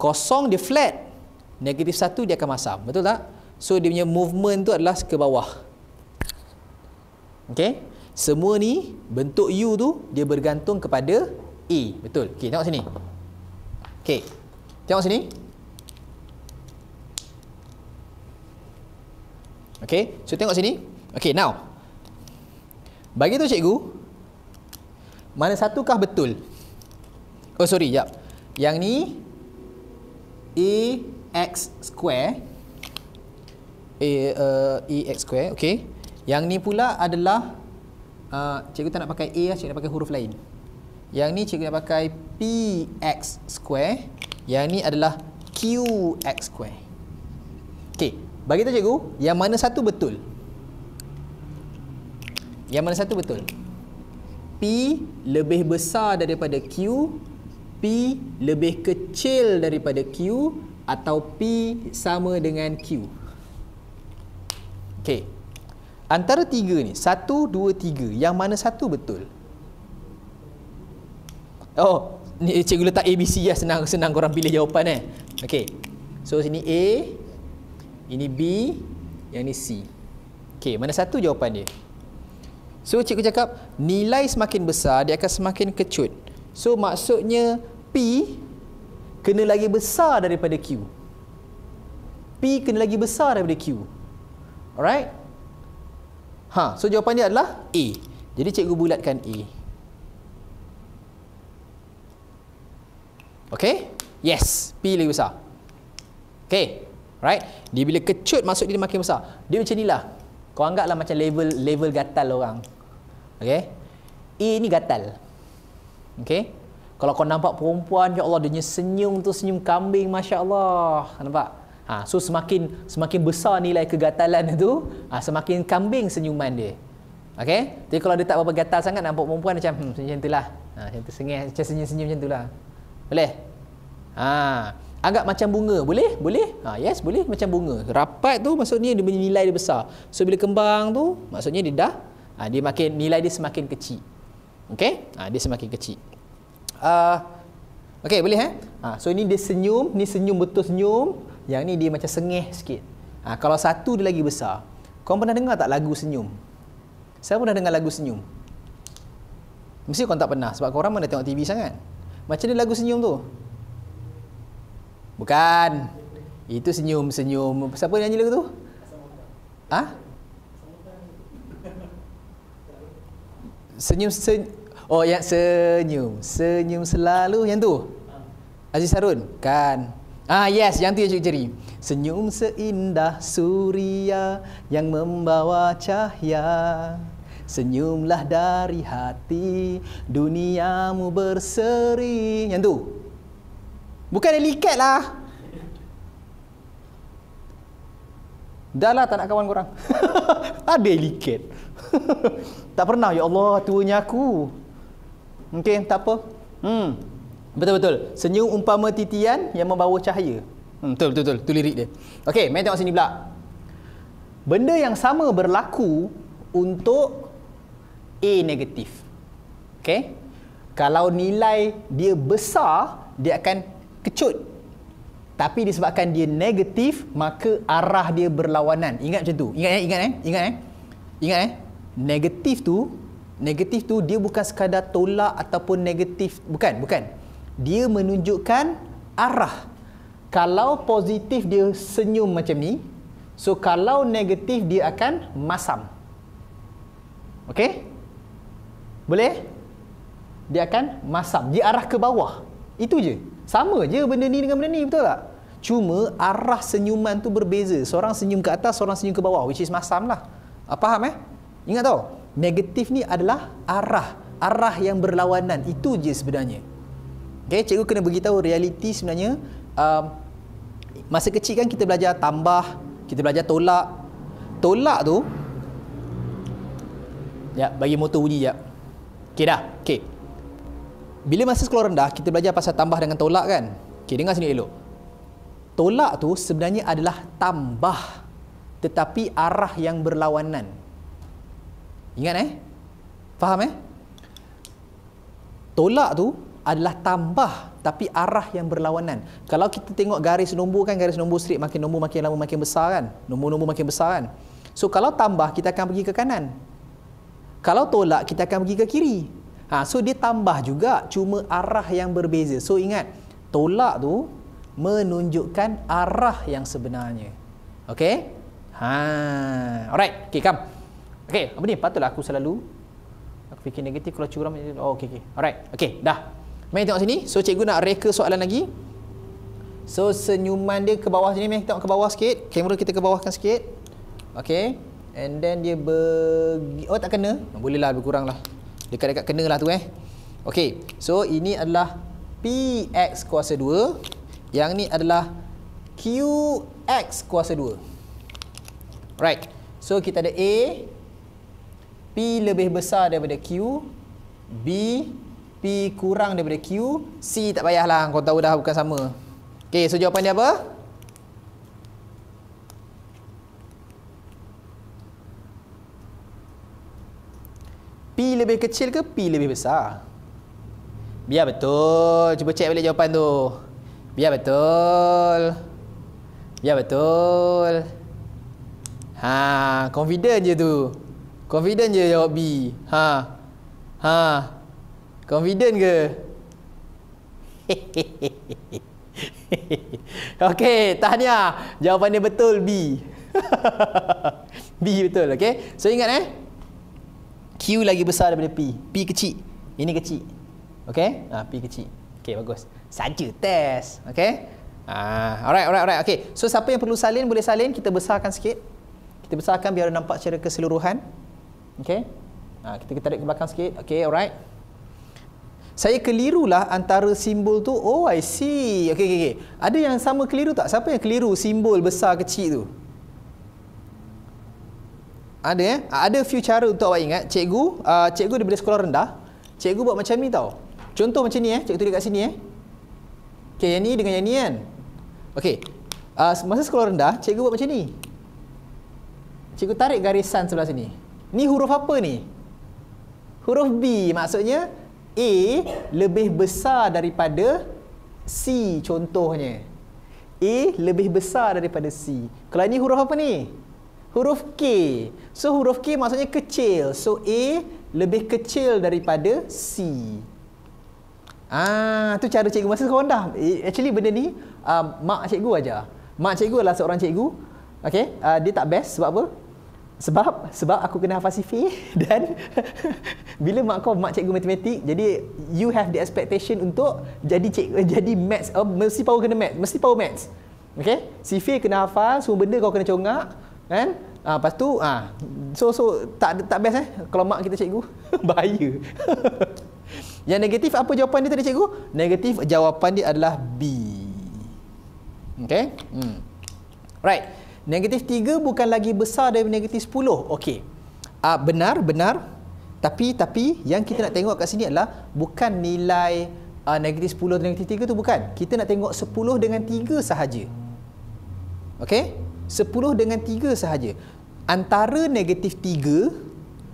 S1: Kosong dia flat. Negatif satu dia akan masam. Betul tak? So dia punya movement tu adalah ke bawah. Okay? Semua ni bentuk U tu dia bergantung kepada E Betul Okey tengok sini Okey Tengok sini Okey So tengok sini Okey now Bagi tu cikgu Mana satukah betul Oh sorry jap Yang ni E X square E uh, E X square Okey Yang ni pula adalah uh, Cikgu tak nak pakai A lah Cikgu nak pakai huruf lain yang ni cikgu nak pakai px square. Yang ni adalah qx square. Okey, bagi tahu cikgu, yang mana satu betul? Yang mana satu betul? P lebih besar daripada Q, P lebih kecil daripada Q atau P sama dengan Q. Okey. Antara tiga ni, satu, dua, tiga. Yang mana satu betul? Oh, ni cikgu letak A, B, C ya senang senang korang pilih jawapan eh. Okey. So sini A, ini B, yang ni C. Okey, mana satu jawapan dia? So cikgu cakap nilai semakin besar dia akan semakin kecut. So maksudnya P kena lagi besar daripada Q. P kena lagi besar daripada Q. Alright? Ha, so jawapan dia adalah A. Jadi cikgu bulatkan A. Okay? Yes. P lagi besar. Okay? Right? Dia bila kecut masuk dia makin besar. Dia macam ni lah. Kau anggaplah macam level level gatal orang. Okay? A ni gatal. Okay? Kalau kau nampak perempuan, ya Allah, dia senyum tu senyum kambing, Masya Allah. Nampak? Ha, so semakin semakin besar nilai kegatalan itu, ha, semakin kambing senyuman dia. Okay? Jadi kalau dia tak berapa gatal sangat, nampak perempuan macam, hmm, macam tu lah. Ha, macam tu, senyum-senyum macam tu lah. Boleh? Ha. Agak macam bunga, boleh? Boleh? Ha, yes, boleh macam bunga. Rapat tu maksudnya dia punya nilai dia besar. So bila kembang tu, maksudnya dia dah ha, dia makin nilai dia semakin kecil. okay, Ha, dia semakin kecil. Uh, ah, Okey, boleh eh? Ha, so ini dia senyum, ni senyum betul senyum. Yang ni dia macam sengih sikit. Ha, kalau satu dia lagi besar. Kau pernah dengar tak lagu senyum? Saya pernah dengar lagu senyum. Mesti kau tak pernah sebab kau orang mana tengok TV sangat. Macam ni lagu senyum tu. Bukan. Itu senyum senyum. Siapa yang nyanyi lagu tu? Ha? Senyum senyum. Oh ya senyum. Senyum selalu yang tu. Aziz Harun. Kan. Ah yes, yang tu yang cik ceri. Senyum seindah suria yang membawa cahaya. Senyumlah dari hati Duniamu berseri Yang tu Bukan yang likat lah Dah lah tak nak kawan korang (laughs) Ada yang (laughs) Tak pernah ya Allah tuanya aku Okay tak apa hmm. Betul-betul Senyum umpama titian yang membawa cahaya hmm, Betul betul betul tu lirik dia Okay main tengok sini pula Benda yang sama berlaku Untuk A negatif. Okay? Kalau nilai dia besar, dia akan kecut. Tapi disebabkan dia negatif, maka arah dia berlawanan. Ingat macam tu. Ingat eh? Ingat eh? Ingat eh? Ingat eh? Negatif tu, negatif tu dia bukan sekadar tolak ataupun negatif. Bukan, bukan. Dia menunjukkan arah. Kalau positif dia senyum macam ni. So kalau negatif dia akan masam. Okey? Boleh? Dia akan masam. Dia arah ke bawah. Itu je. Sama je benda ni dengan benda ni. Betul tak? Cuma arah senyuman tu berbeza. Seorang senyum ke atas, seorang senyum ke bawah. Which is masam lah. Ah, faham eh? Ingat tau? Negatif ni adalah arah. Arah yang berlawanan. Itu je sebenarnya. Okay, cikgu kena beritahu realiti sebenarnya. Um, masa kecil kan kita belajar tambah. Kita belajar tolak. Tolak tu... Ya, bagi motor bunyi jap. Ya. Okey dah. Okey. Bila masa sekolah rendah, kita belajar pasal tambah dengan tolak kan? Okey, dengar sini elok. Tolak tu sebenarnya adalah tambah tetapi arah yang berlawanan. Ingat eh? Faham eh? Tolak tu adalah tambah tapi arah yang berlawanan. Kalau kita tengok garis nombor kan, garis nombor straight makin nombor makin lama makin besar kan? Nombor-nombor makin besar kan? So kalau tambah kita akan pergi ke kanan. Kalau tolak, kita akan pergi ke kiri. Ha, so, dia tambah juga, cuma arah yang berbeza. So, ingat, tolak tu menunjukkan arah yang sebenarnya. Okay? Ha, alright, okay, come. Okay, apa ni? Patutlah aku selalu aku fikir negatif kalau curam. Oh, okay, okay. Alright, okay, dah. Mari tengok sini. So, cikgu nak reka soalan lagi. So, senyuman dia ke bawah sini. Mari tengok ke bawah sikit. Kamera kita ke bawahkan sikit. Okay. And then dia ber... Oh tak kena? Oh, ah, Boleh lah, lebih kurang lah. Dekat-dekat kena lah tu eh. Okay, so ini adalah PX kuasa 2. Yang ni adalah QX kuasa 2. Alright, so kita ada A. P lebih besar daripada Q. B, P kurang daripada Q. C tak payahlah, kau tahu dah bukan sama. Okay, so jawapan dia Apa? pi lebih kecil ke P lebih besar? Biar betul. Cuba cek balik jawapan tu. Biar betul. Biar betul. Ha, confident je tu. Confident je jawab B. Ha. Ha. Confident ke? (laughs) okay, tahniah. Jawapan dia betul B. (laughs) B betul, okay? So ingat eh? Q lagi besar daripada P. P kecil. Ini kecil. Okey? Ah, ha, P kecil. Okey, bagus. Saja test. Okey? Ah, ha, alright, alright, alright. Okey. So siapa yang perlu salin boleh salin, kita besarkan sikit. Kita besarkan biar nampak secara keseluruhan. Okey? Ha, kita kita tarik ke belakang sikit. Okey, alright. Saya kelirulah antara simbol tu. Oh, I see. Okey, okey, okey. Ada yang sama keliru tak? Siapa yang keliru simbol besar kecil tu? Ada eh? Ada few cara untuk awak ingat. Cikgu, uh, cikgu daripada sekolah rendah. Cikgu buat macam ni tau. Contoh macam ni eh. Cikgu tulis kat sini eh. Okay, yang ni dengan yang ni kan. Okay. Uh, masa sekolah rendah, cikgu buat macam ni. Cikgu tarik garisan sebelah sini. Ni huruf apa ni? Huruf B. Maksudnya, A lebih besar daripada C contohnya. A lebih besar daripada C. Kalau ini huruf apa ni? Ni huruf K. So huruf K maksudnya kecil. So A lebih kecil daripada C. Ah, tu cara cikgu masa sekolah dah. Actually benda ni uh, mak cikgu aja. Mak cikgu adalah seorang cikgu. Okay, uh, dia tak best sebab apa? Sebab sebab aku kena hafal CV (laughs) dan (laughs) bila mak kau mak cikgu matematik, jadi you have the expectation untuk jadi cik, eh, jadi maths, uh, mesti power kena maths, mesti power maths. Okay, CV kena hafal, semua benda kau kena congak kan ah lepas tu ah so so tak tak best eh kalau mak kita cikgu (laughs) bahaya (laughs) yang negatif apa jawapan dia tadi cikgu negatif jawapan dia adalah b okey hmm right negatif 3 bukan lagi besar daripada negatif 10 okey ah benar benar tapi tapi yang kita nak tengok kat sini adalah bukan nilai uh, negatif 10 dan negatif 3 tu bukan. Kita nak tengok 10 dengan 3 sahaja. Okey? 10 dengan 3 sahaja. Antara negatif 3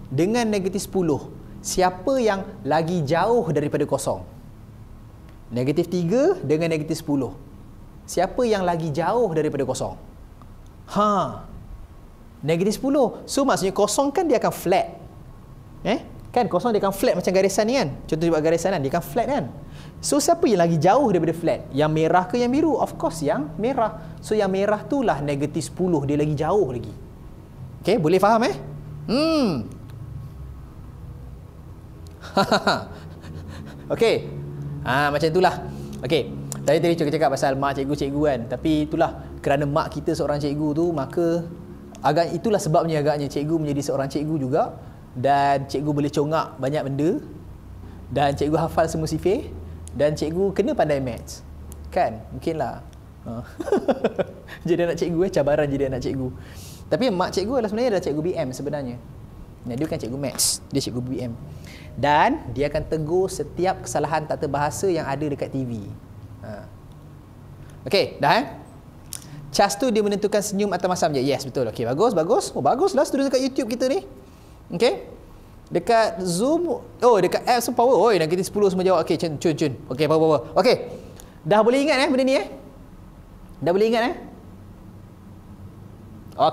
S1: dengan negatif 10, siapa yang lagi jauh daripada kosong? Negatif 3 dengan negatif 10. Siapa yang lagi jauh daripada kosong? Ha. Negatif 10. So maksudnya kosong kan dia akan flat. Eh? Kan kosong dia akan flat macam garisan ni kan? Contoh dia buat garisan kan? Dia akan flat kan? So siapa yang lagi jauh daripada flat? Yang merah ke yang biru? Of course yang merah. So yang merah tu lah negatif 10 dia lagi jauh lagi. Okay boleh faham eh? Hmm. (laughs) okay. Ah ha, macam itulah. Okay. Tadi tadi cikgu cakap pasal mak cikgu-cikgu kan. Tapi itulah kerana mak kita seorang cikgu tu maka agak itulah sebabnya agaknya cikgu menjadi seorang cikgu juga dan cikgu boleh congak banyak benda dan cikgu hafal semua sifir dan cikgu kena pandai maths kan mungkinlah ha. (laughs) jadi anak cikgu eh cabaran jadi anak cikgu tapi mak cikgu adalah sebenarnya adalah cikgu BM sebenarnya dia bukan cikgu maths dia cikgu BM dan dia akan tegur setiap kesalahan tak terbahasa yang ada dekat TV ha. Okay, dah eh? Cas tu dia menentukan senyum atau masam je. Yes, betul. Okay, bagus, bagus. Oh, bagus lah student dekat YouTube kita ni. Okay. Dekat Zoom Oh dekat apps power oh nak kita 10 semua jawab Okay cun cun cun Okay power power Okay Dah boleh ingat eh benda ni eh Dah boleh ingat eh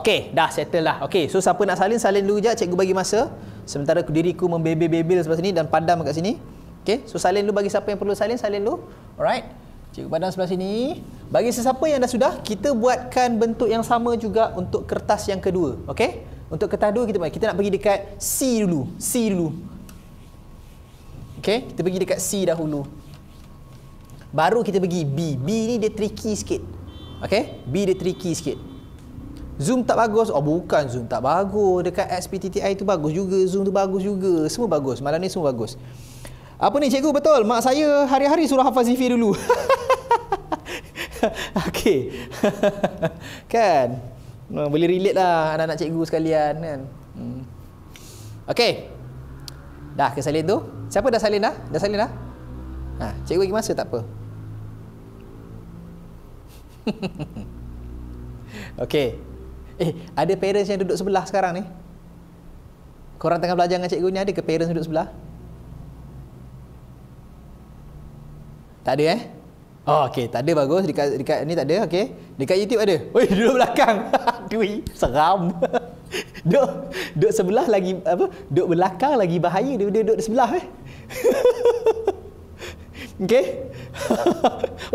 S1: Okay dah settle lah Okay so siapa nak salin Salin dulu je Cikgu bagi masa Sementara diriku membebel-bebel Sebelah sini dan padam kat sini Okay so salin dulu Bagi siapa yang perlu salin Salin dulu Alright Cikgu padam sebelah sini Bagi sesiapa yang dah sudah Kita buatkan bentuk yang sama juga Untuk kertas yang kedua Okay untuk kertas dua kita kita nak pergi dekat C dulu. C dulu. Okey, kita pergi dekat C dahulu. Baru kita pergi B. B ni dia tricky sikit. Okey, B dia tricky sikit. Zoom tak bagus. Oh bukan zoom tak bagus. Dekat SPTTI tu bagus juga. Zoom tu bagus juga. Semua bagus. Malam ni semua bagus. Apa ni cikgu betul? Mak saya hari-hari suruh hafaz zifir dulu. (laughs) Okey. (laughs) kan? Ha, boleh relate lah anak-anak cikgu sekalian kan. Hmm. Okey. Dah ke salin tu? Siapa dah salin dah? Dah salin dah? Ha, cikgu bagi masa tak apa. (laughs) Okey. Eh, ada parents yang duduk sebelah sekarang ni? Korang tengah belajar dengan cikgu ni, ada ke parents duduk sebelah? Tak ada eh? Oh, okay, tak ada bagus. Dekat, dekat ni tak ada, okay. Dekat YouTube ada. Oi, (laughs) duduk belakang. (laughs) Dui, seram. (laughs) duk, duk sebelah lagi, apa? Duk belakang lagi bahaya daripada duduk di sebelah, eh. okay.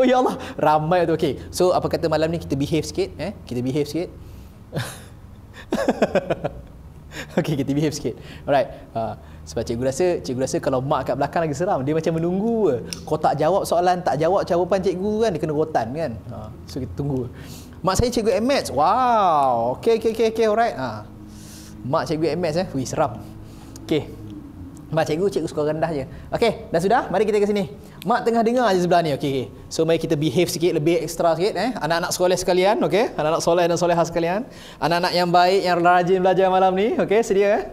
S1: oh, ya Allah. Ramai tu, okay. So, apa kata malam ni kita behave sikit, eh? Kita behave sikit. okay, kita behave sikit. Alright. Uh, sebab cikgu rasa, cikgu rasa kalau mak kat belakang lagi seram. Dia macam menunggu. Kotak jawab soalan, tak jawab jawapan cikgu kan. Dia kena rotan kan. Ha. So, kita tunggu. Mak saya cikgu MX. Wow. Okay, okay, okay, okay. Alright. Ha. Mak cikgu MX eh. Wih, seram. Okay. Mak cikgu, cikgu skor rendah je. Okay, dah sudah? Mari kita ke sini. Mak tengah dengar je sebelah ni. Okay, okay. So, mari kita behave sikit, lebih ekstra sikit. Eh. Anak-anak sekolah sekalian, okay? Anak-anak soleh dan soleha sekalian. Anak-anak yang baik, yang rajin belajar malam ni. Okay, sedia eh? (laughs)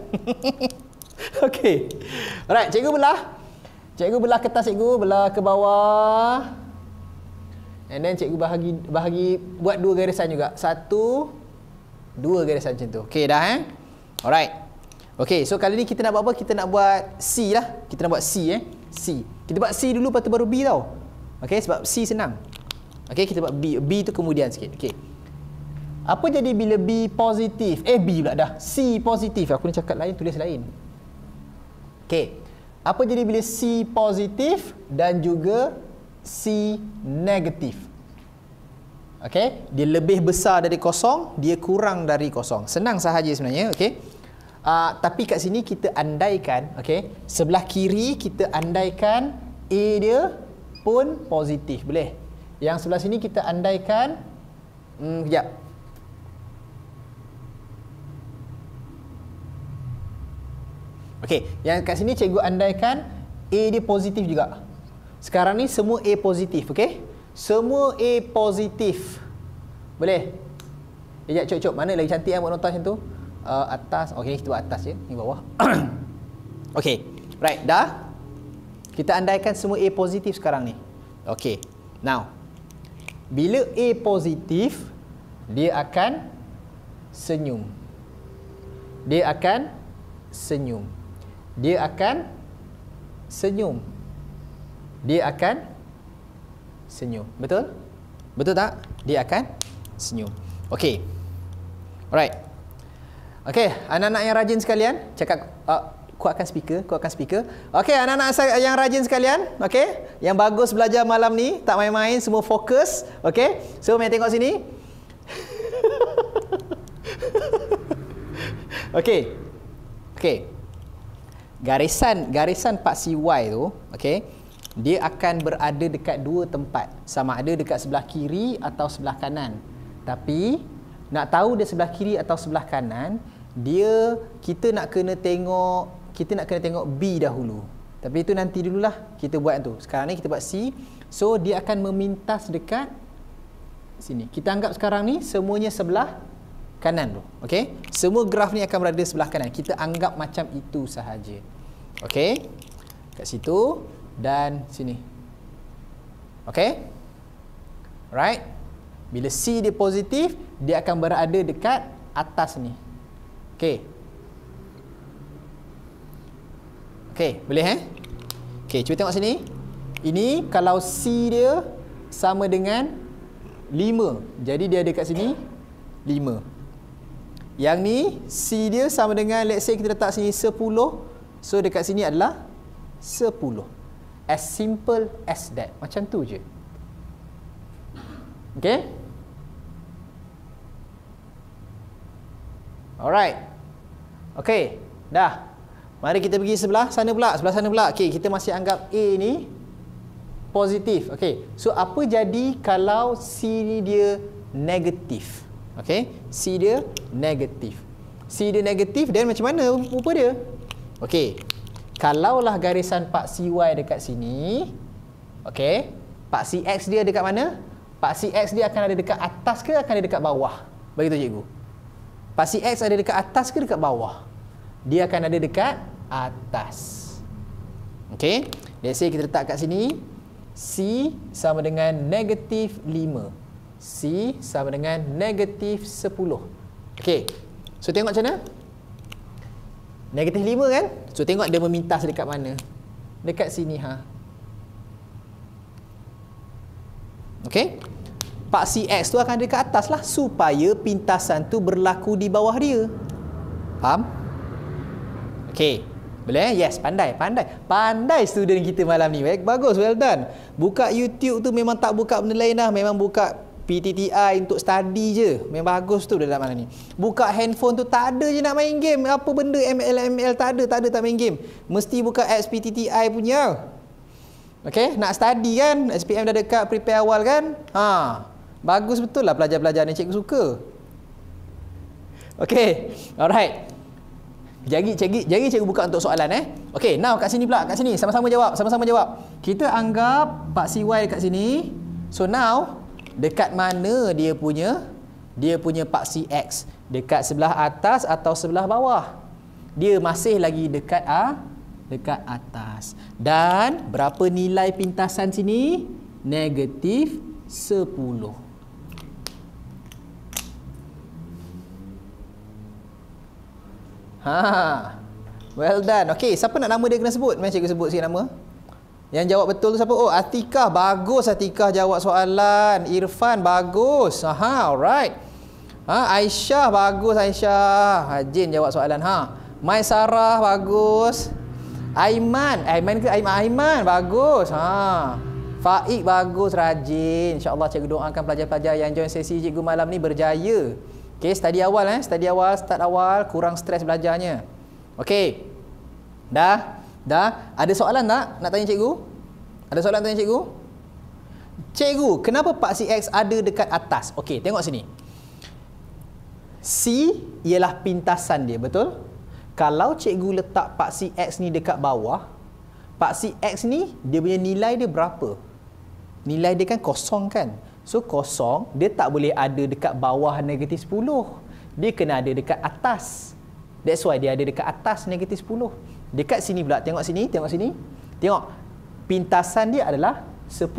S1: (laughs) Okey. Alright, cikgu belah. Cikgu belah kertas cikgu, belah ke bawah. And then cikgu bahagi bahagi buat dua garisan juga. Satu dua garisan macam tu. Okey dah eh? Alright. Okey, so kali ni kita nak buat apa? Kita nak buat C lah. Kita nak buat C eh. C. Kita buat C dulu lepas tu baru B tau. Okey, sebab C senang. Okey, kita buat B. B tu kemudian sikit. Okey. Apa jadi bila B positif? Eh, B pula dah. C positif. Aku ni cakap lain, tulis lain. Okey. Apa jadi bila C positif dan juga C negatif? Okey, dia lebih besar dari kosong, dia kurang dari kosong. Senang sahaja sebenarnya, okey. Uh, tapi kat sini kita andaikan, okey. Sebelah kiri kita andaikan A dia pun positif, boleh? Yang sebelah sini kita andaikan hmm kejap. Okey, yang kat sini cikgu andaikan A dia positif juga. Sekarang ni semua A positif, okey? Semua A positif. Boleh? Sekejap, cok-cok. Mana lagi cantik kan buat nota macam tu? Uh, atas. Okey, ni kita buat atas je. Ya. Ni bawah. (coughs) okey. Right, dah. Kita andaikan semua A positif sekarang ni. Okey. Now. Bila A positif, dia akan senyum. Dia akan senyum dia akan senyum. Dia akan senyum. Betul? Betul tak? Dia akan senyum. Okey. Alright. Okey, anak-anak yang rajin sekalian, cakap uh, kuatkan speaker, kuatkan speaker. Okey, anak-anak yang rajin sekalian, okey? Yang bagus belajar malam ni, tak main-main, semua fokus, okey? So, mari tengok sini. (laughs) okey. Okey garisan garisan paksi Y tu okey dia akan berada dekat dua tempat sama ada dekat sebelah kiri atau sebelah kanan tapi nak tahu dia sebelah kiri atau sebelah kanan dia kita nak kena tengok kita nak kena tengok B dahulu tapi itu nanti dululah kita buat tu sekarang ni kita buat C so dia akan memintas dekat sini kita anggap sekarang ni semuanya sebelah kanan tu okey semua graf ni akan berada sebelah kanan kita anggap macam itu sahaja Okey. Kat situ dan sini. Okey. Right? Bila C dia positif, dia akan berada dekat atas ni. Okey. Okey, boleh eh? Okey, cuba tengok sini. Ini kalau C dia sama dengan 5. Jadi dia ada kat sini 5. Yang ni C dia sama dengan let's say kita letak sini So dekat sini adalah 10. As simple as that. Macam tu je. Okay? Alright. Okay. Dah. Mari kita pergi sebelah sana pula. Sebelah sana pula. Okay. Kita masih anggap A ni positif. Okay. So apa jadi kalau C ni dia negatif? Okay. C dia negatif. C dia negatif. Then macam mana rupa dia? Okey. Kalaulah garisan paksi Y dekat sini. Okey. Paksi X dia dekat mana? Paksi X dia akan ada dekat atas ke akan ada dekat bawah? Begitu cikgu. Paksi X ada dekat atas ke dekat bawah? Dia akan ada dekat atas. Okey. Let's say kita letak kat sini. C sama dengan negatif 5. C sama dengan negatif 10. Okey. So tengok macam mana? Negatif 5 kan? So tengok dia memintas dekat mana? Dekat sini ha. Okey. Paksi X tu akan dekat atas lah supaya pintasan tu berlaku di bawah dia. Faham? Okey. Boleh? Eh? Yes, pandai, pandai. Pandai student kita malam ni. Bagus, well done. Buka YouTube tu memang tak buka benda lain lah. Memang buka PTTI untuk study je. Memang bagus tu dalam mana ni. Buka handphone tu tak ada je nak main game. Apa benda ML ML tak ada, tak ada tak main game. Mesti buka apps PTTI punya. Okey, nak study kan? SPM dah dekat prepare awal kan? Ha. Bagus betul lah pelajar-pelajar ni cikgu suka. Okay, Alright. Jari cikgu, jari cikgu buka untuk soalan eh. Okay, now kat sini pula, kat sini sama-sama jawab, sama-sama jawab. Kita anggap Pak CY dekat sini. So now dekat mana dia punya dia punya paksi X dekat sebelah atas atau sebelah bawah dia masih lagi dekat A ah, dekat atas dan berapa nilai pintasan sini negatif 10 ha, ha. Well done. Okey, siapa nak nama dia kena sebut? Main cikgu sebut sikit nama. Yang jawab betul tu siapa? Oh, Atikah. Bagus Atikah jawab soalan. Irfan, bagus. Aha, alright. Ha, Aisyah, bagus Aisyah. Ha, Jin jawab soalan. Ha. Maisarah, bagus. Aiman. Aiman ke Aiman? Aiman, bagus. Ha. Faik, bagus. Rajin. Insya Allah, cikgu doakan pelajar-pelajar yang join sesi cikgu malam ni berjaya. Okay, study awal eh. Study awal, start awal. Kurang stres belajarnya. Okay. Dah? Dah? Ada soalan tak nak tanya cikgu? Ada soalan tanya cikgu? Cikgu, kenapa paksi X ada dekat atas? Okey, tengok sini. C ialah pintasan dia, betul? Kalau cikgu letak paksi X ni dekat bawah, paksi X ni dia punya nilai dia berapa? Nilai dia kan kosong kan? So kosong, dia tak boleh ada dekat bawah negatif 10. Dia kena ada dekat atas. That's why dia ada dekat atas negatif 10. Dekat sini pula tengok sini, tengok sini. Tengok. Pintasan dia adalah 10.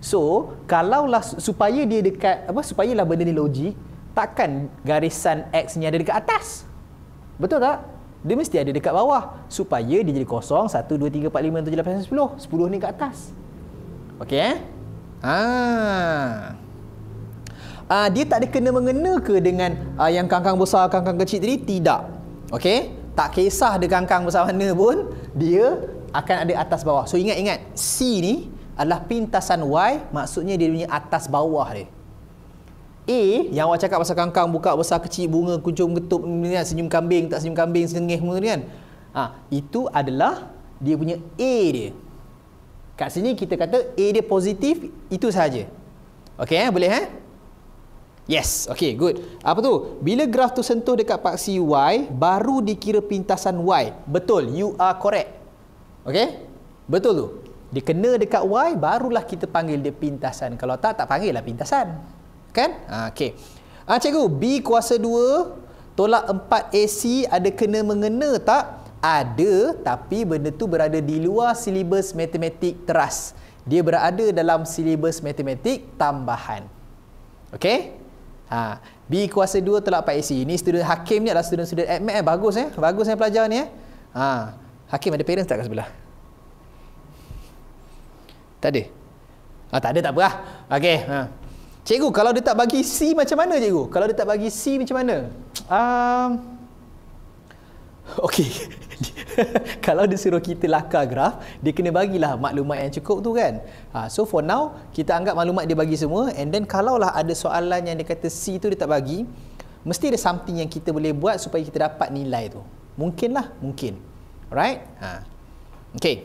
S1: So, kalaulah supaya dia dekat apa supaya lah benda ni logik, takkan garisan x ni ada dekat atas. Betul tak? Dia mesti ada dekat bawah supaya dia jadi kosong 1 2 3 4 5 6 7 8 9 10. 10 ni kat atas. Okey eh? Ah. ah dia tak ada kena mengena ke dengan ah, yang kangkang besar, kangkang kecil tadi? Tidak. Okey? tak kisah dia kangkang besar mana pun dia akan ada atas bawah so ingat ingat C ni adalah pintasan Y maksudnya dia punya atas bawah dia A yang awak cakap pasal kangkang buka besar kecil bunga kuncung ketup senyum kambing tak senyum kambing sengih semua ni kan ha, itu adalah dia punya A dia kat sini kita kata A dia positif itu sahaja Okey, eh? boleh eh? Yes, okay, good. Apa tu? Bila graf tu sentuh dekat paksi Y, baru dikira pintasan Y. Betul, you are correct. Okay? Betul tu? Dia kena dekat Y, barulah kita panggil dia pintasan. Kalau tak, tak panggil lah pintasan. Kan? Ah, okay. Ha, cikgu, B kuasa 2, tolak 4 AC, ada kena mengena tak? Ada, tapi benda tu berada di luar silibus matematik teras. Dia berada dalam silibus matematik tambahan. Okay? Ha, B kuasa 2 tolak 4AC. Ini student Hakim ni adalah student-student admit eh. Bagus eh. Bagus eh pelajar ni eh. Ha. Hakim ada parents tak kat sebelah? Tak ada. Ha, tak ada tak apa lah. Okay. Ha. Cikgu kalau dia tak bagi C macam mana cikgu? Kalau dia tak bagi C macam mana? Um, uh, (laughs) Okey. (laughs) Kalau dia suruh kita lakar graf, dia kena bagilah maklumat yang cukup tu kan. Ha, so for now, kita anggap maklumat dia bagi semua and then kalaulah ada soalan yang dia kata C tu dia tak bagi, mesti ada something yang kita boleh buat supaya kita dapat nilai tu. Mungkin lah, mungkin. Alright? Ha. Okay.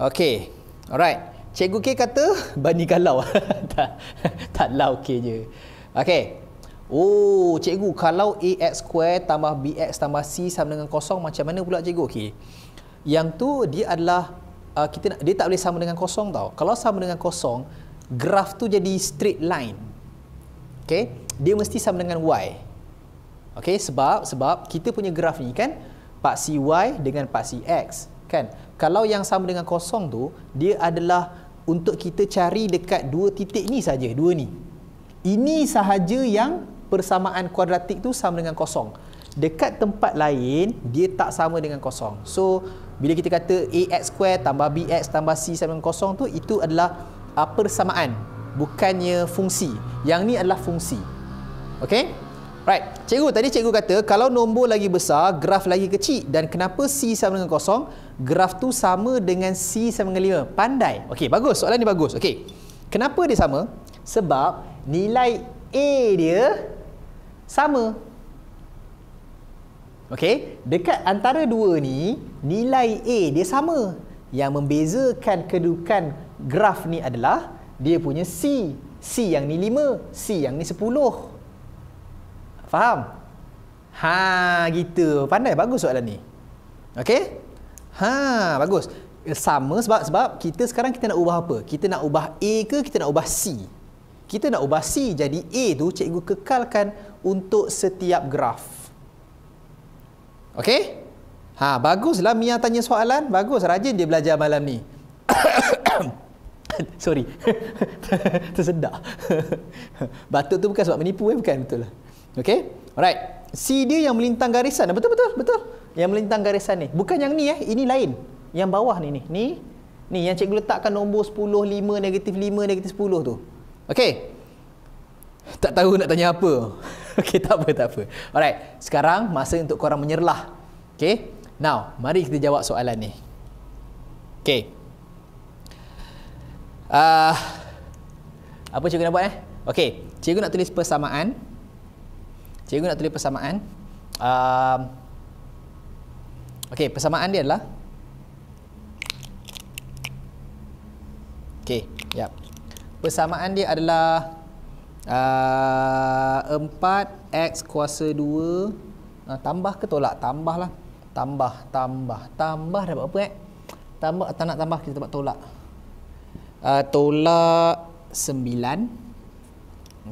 S1: Okay. Alright. Cikgu K kata, bani kalau. (laughs) tak, tak lau K je. Okay. Oh, cikgu kalau AX square tambah BX tambah C sama dengan kosong macam mana pula cikgu? Okey. Yang tu dia adalah uh, kita nak, dia tak boleh sama dengan kosong tau. Kalau sama dengan kosong, graf tu jadi straight line. Okey, dia mesti sama dengan Y. Okey, sebab sebab kita punya graf ni kan part C Y dengan part C X, kan? Kalau yang sama dengan kosong tu, dia adalah untuk kita cari dekat dua titik ni saja, dua ni. Ini sahaja yang persamaan kuadratik tu sama dengan kosong. Dekat tempat lain, dia tak sama dengan kosong. So, bila kita kata AX square tambah BX tambah C sama dengan kosong tu, itu adalah uh, persamaan. Bukannya fungsi. Yang ni adalah fungsi. Okay? Right. Cikgu, tadi cikgu kata, kalau nombor lagi besar, graf lagi kecil. Dan kenapa C sama dengan kosong? Graf tu sama dengan C sama dengan lima Pandai. Okay, bagus. Soalan ni bagus. Okay. Kenapa dia sama? Sebab nilai A dia sama. Okey, dekat antara dua ni, nilai A dia sama. Yang membezakan kedudukan graf ni adalah dia punya C. C yang ni 5, C yang ni 10. Faham? Ha, gitu. Pandai bagus soalan ni. Okey? Ha, bagus. Sama sebab sebab kita sekarang kita nak ubah apa? Kita nak ubah A ke kita nak ubah C? kita nak ubah C jadi A tu cikgu kekalkan untuk setiap graf. Okey? Ha, baguslah Mia tanya soalan. Bagus, rajin dia belajar malam ni. (coughs) Sorry. (coughs) Tersedak. (coughs) Batuk tu bukan sebab menipu, eh? bukan betul. lah. Okey? Alright. C dia yang melintang garisan. Betul, betul, betul. Yang melintang garisan ni. Bukan yang ni, eh? ini lain. Yang bawah ni, ni. Ni, ni yang cikgu letakkan nombor 10, 5, negatif 5, negatif 10 tu. Okay. Tak tahu nak tanya apa. (laughs) Okay, tak apa, tak apa. Alright. Sekarang, masa untuk korang menyerlah. Okay. Now, mari kita jawab soalan ni. Okay. Uh, apa cikgu nak buat eh? Okay. Cikgu nak tulis persamaan. Cikgu nak tulis persamaan. Um, okay, persamaan dia adalah. Okay, yap. Yeah. Persamaan dia adalah uh, 4x kuasa 2 uh, Tambah ke tolak? Tambah lah Tambah, tambah, tambah dapat apa eh? Tambah atau nak tambah kita dapat tolak uh, Tolak 9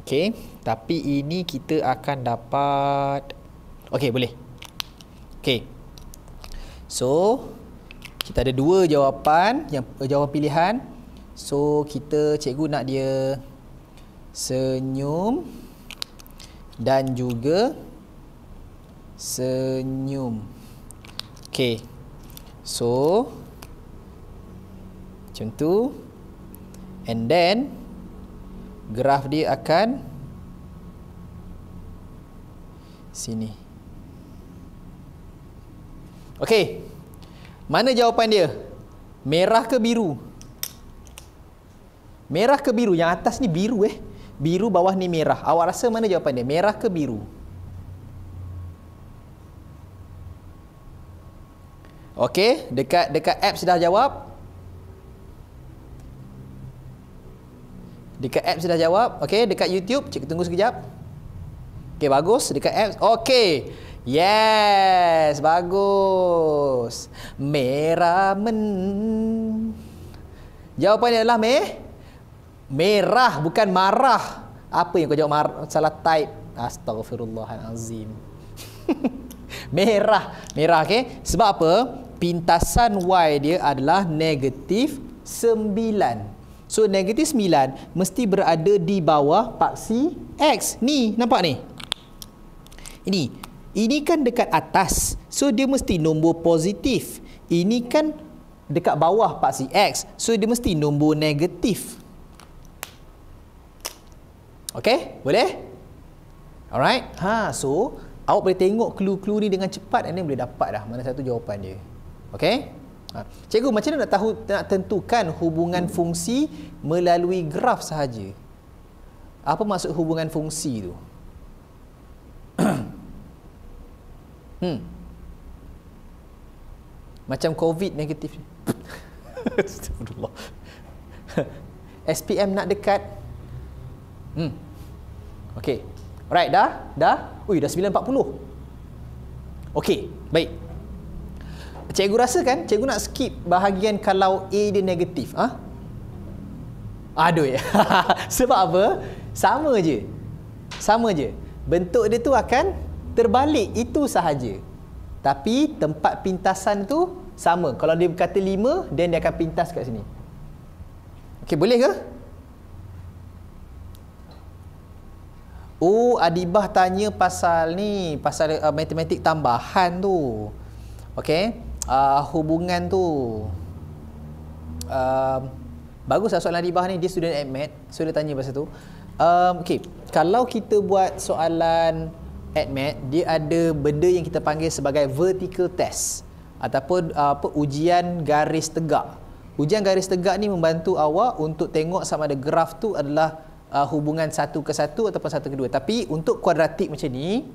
S1: okey tapi ini kita akan dapat okey boleh okey So, kita ada dua jawapan yang eh, Jawapan pilihan So kita cikgu nak dia senyum dan juga senyum. Okay. So macam tu and then graf dia akan sini. Okay. Mana jawapan dia? Merah ke biru? Merah ke biru? Yang atas ni biru eh. Biru bawah ni merah. Awak rasa mana jawapan dia? Merah ke biru? Okey, dekat dekat app sudah jawab. Dekat app sudah jawab. Okey, dekat YouTube, cik tunggu sekejap. Okey, bagus dekat app. Okey. Yes, bagus. Merah men. dia adalah merah. Merah bukan marah. Apa yang kau jawab mar- salah type? Astagfirullahalazim. (laughs) merah, merah okey. Sebab apa? Pintasan Y dia adalah negatif 9. So negatif 9 mesti berada di bawah paksi X. Ni, nampak ni? Ini. Ini kan dekat atas. So dia mesti nombor positif. Ini kan dekat bawah paksi X. So dia mesti nombor negatif. Okey, boleh? Alright. Ha, so awak boleh tengok clue-clue ni dengan cepat dan boleh dapat dah mana satu jawapan dia. Okey? Ha. Cikgu, macam mana nak tahu nak tentukan hubungan fungsi melalui graf sahaja? Apa maksud hubungan fungsi tu? (clears throat) hmm. Macam COVID negatif. (laughs) Astagfirullah. SPM (laughs) nak dekat Hmm. Okey. Alright, dah? Dah? Ui, dah 9.40. Okey, baik. Cikgu rasa kan, cikgu nak skip bahagian kalau A dia negatif. Ha? Aduh ya. (laughs) Sebab apa? Sama je. Sama je. Bentuk dia tu akan terbalik. Itu sahaja. Tapi tempat pintasan tu sama. Kalau dia berkata 5, then dia akan pintas kat sini. Okey, boleh ke? Oh, Adibah tanya pasal ni, pasal uh, matematik tambahan tu. Okey. Uh, hubungan tu. Uh, bagus lah soalan Adibah ni, dia student at math. So, dia tanya pasal tu. Um, okay. kalau kita buat soalan at math, dia ada benda yang kita panggil sebagai vertical test. Ataupun uh, apa, ujian garis tegak. Ujian garis tegak ni membantu awak untuk tengok sama ada graf tu adalah uh, hubungan satu ke satu ataupun satu ke dua tapi untuk kuadratik macam ni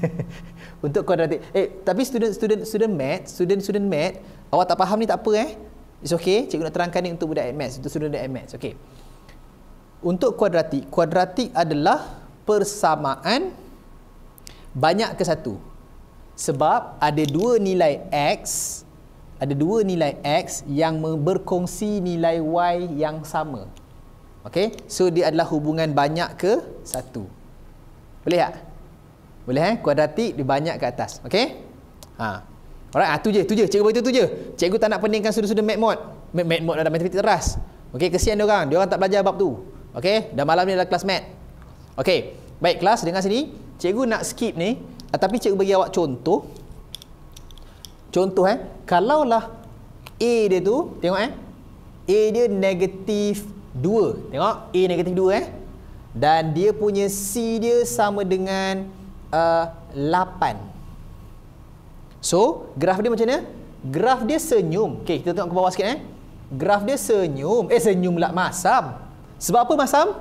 S1: (laughs) untuk kuadratik eh tapi student student student math student student math awak tak faham ni tak apa eh it's okay cikgu nak terangkan ni untuk budak math untuk student math okey untuk kuadratik kuadratik adalah persamaan banyak ke satu sebab ada dua nilai x ada dua nilai x yang berkongsi nilai y yang sama Okay, So dia adalah hubungan banyak ke satu. Boleh tak? Boleh eh? Kuadratik dia banyak ke atas. Okay? Ha. Alright, itu ha, je, itu je. Cikgu buat itu je. Cikgu tak nak peningkan sudut-sudut mat mod. Mat mat mod dalam matematik teras. Okay, kesian dia orang. Dia orang tak belajar bab tu. Okay, Dan malam ni adalah kelas mat. Okay, Baik kelas dengan sini. Cikgu nak skip ni, ah, tapi cikgu bagi awak contoh. Contoh eh, kalaulah A dia tu, tengok eh. A dia negative 2. Tengok A negatif 2 eh. Dan dia punya C dia sama dengan uh, 8. So, graf dia macam mana? Graf dia senyum. Okey, kita tengok ke bawah sikit eh. Graf dia senyum. Eh, senyum pula masam. Sebab apa masam?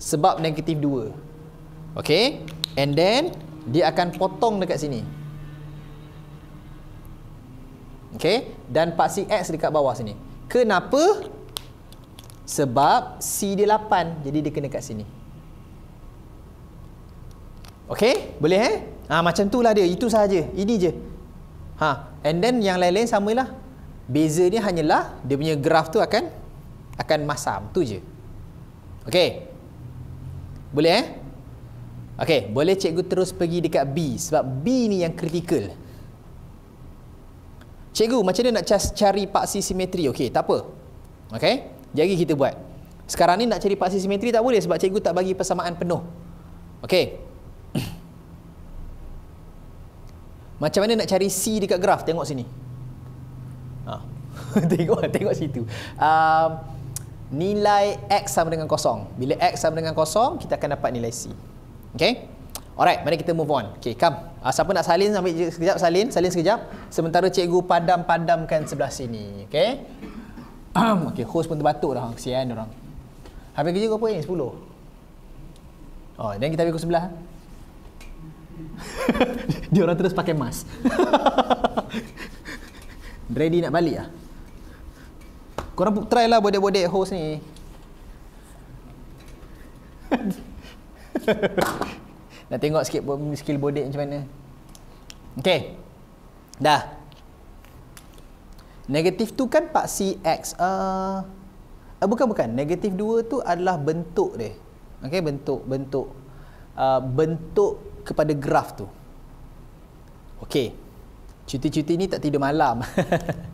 S1: Sebab negatif 2. Okey. And then, dia akan potong dekat sini. Okey. Dan paksi X dekat bawah sini. Kenapa? Sebab C dia 8 Jadi dia kena kat sini Okay Boleh eh ha, Macam tu lah dia Itu sahaja Ini je ha. And then yang lain-lain samalah. lah Beza dia hanyalah Dia punya graf tu akan Akan masam tu je Okay Boleh eh Okay Boleh cikgu terus pergi dekat B Sebab B ni yang kritikal Cikgu macam mana nak cari paksi simetri Okay tak apa Okay jadi kita buat. Sekarang ni nak cari paksi simetri tak boleh sebab cikgu tak bagi persamaan penuh. Okey. (clears throat) Macam mana nak cari C dekat graf? Tengok sini. Ha. (laughs) tengok, tengok situ. Um, nilai X sama dengan kosong. Bila X sama dengan kosong, kita akan dapat nilai C. Okey. Alright, mari kita move on. Okey, come. Uh, siapa nak salin ambil sekejap salin, salin sekejap. Sementara cikgu padam-padamkan sebelah sini. Okey okay, host pun terbatuk dah. Kesian orang. Habis kerja kau apa ni? 10? Oh, dan kita habis kau sebelah. (laughs) Dia orang terus pakai mask. (laughs) Ready nak balik lah. Korang try lah bodek-bodek host ni. (laughs) nak tengok sikit skill bodek macam mana. Okay. Dah. Negatif tu kan paksi X. Uh, bukan, bukan. Negatif 2 tu adalah bentuk dia. Okay, bentuk. Bentuk uh, bentuk kepada graf tu. Okey, Cuti-cuti ni tak tidur malam.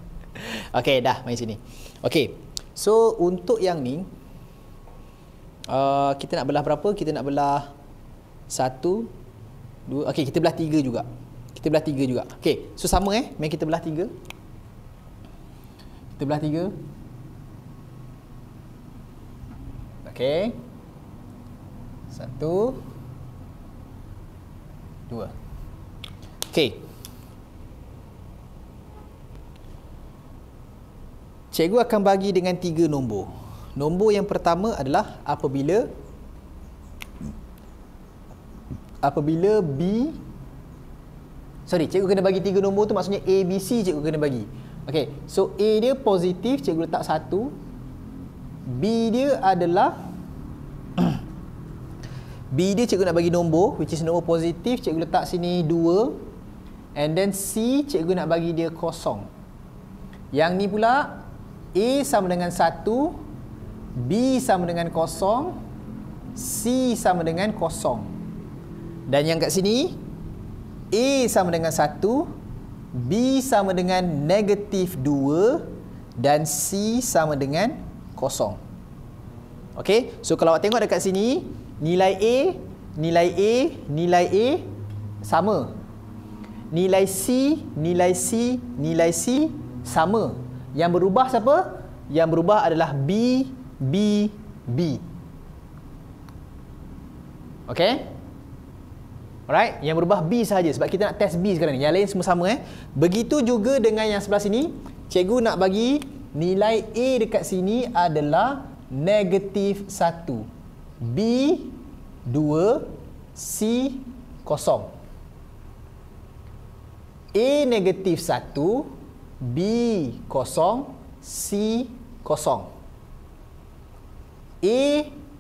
S1: (laughs) Okey, dah. main sini. Okey, So, untuk yang ni. Uh, kita nak belah berapa? Kita nak belah satu, dua. Okey, kita belah tiga juga. Kita belah tiga juga. Okey, so sama eh. Mari kita belah tiga terbelah tiga. Okey. Satu. Dua. Okey. Cikgu akan bagi dengan tiga nombor. Nombor yang pertama adalah apabila apabila B sorry, cikgu kena bagi tiga nombor tu maksudnya A, B, C cikgu kena bagi. Okey. So A dia positif, cikgu letak 1. B dia adalah (clears throat) B dia cikgu nak bagi nombor which is nombor positif, cikgu letak sini 2. And then C cikgu nak bagi dia kosong. Yang ni pula A sama dengan 1, B sama dengan kosong, C sama dengan kosong. Dan yang kat sini A sama dengan 1 B sama dengan negatif 2 dan C sama dengan kosong. Okay, so kalau awak tengok dekat sini, nilai A, nilai A, nilai A sama. Nilai C, nilai C, nilai C sama. Yang berubah siapa? Yang berubah adalah B, B, B. Okay? Alright, yang berubah B saja sebab kita nak test B sekarang ni. Yang lain semua sama eh. Begitu juga dengan yang sebelah sini, cikgu nak bagi nilai A dekat sini adalah negatif 1. B 2 C 0. A negatif 1, B 0, C 0. A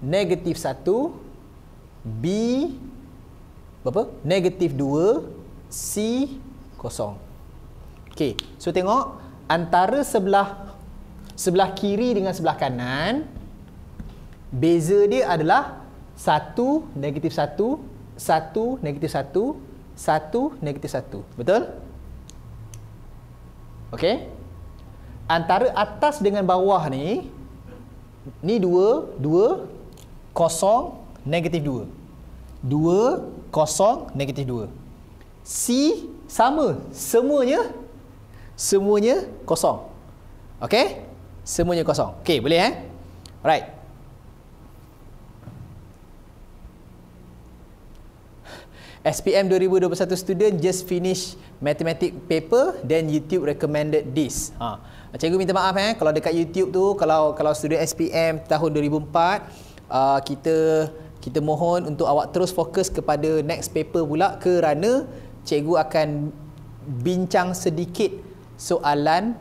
S1: negatif 1, B berapa? Negatif 2 C kosong. Okey. So tengok antara sebelah sebelah kiri dengan sebelah kanan beza dia adalah 1 negatif 1 1 negatif 1 1 negatif 1. Betul? Okey. Antara atas dengan bawah ni ni 2 2 kosong negatif 2. 2 kosong, negatif 2. C sama, semuanya semuanya kosong. Okey? Semuanya kosong. Okey, boleh eh? Alright. SPM 2021 student just finish mathematics paper then YouTube recommended this. Ha. Cikgu minta maaf eh kalau dekat YouTube tu kalau kalau student SPM tahun 2004 uh, kita kita mohon untuk awak terus fokus kepada next paper pula kerana cikgu akan bincang sedikit soalan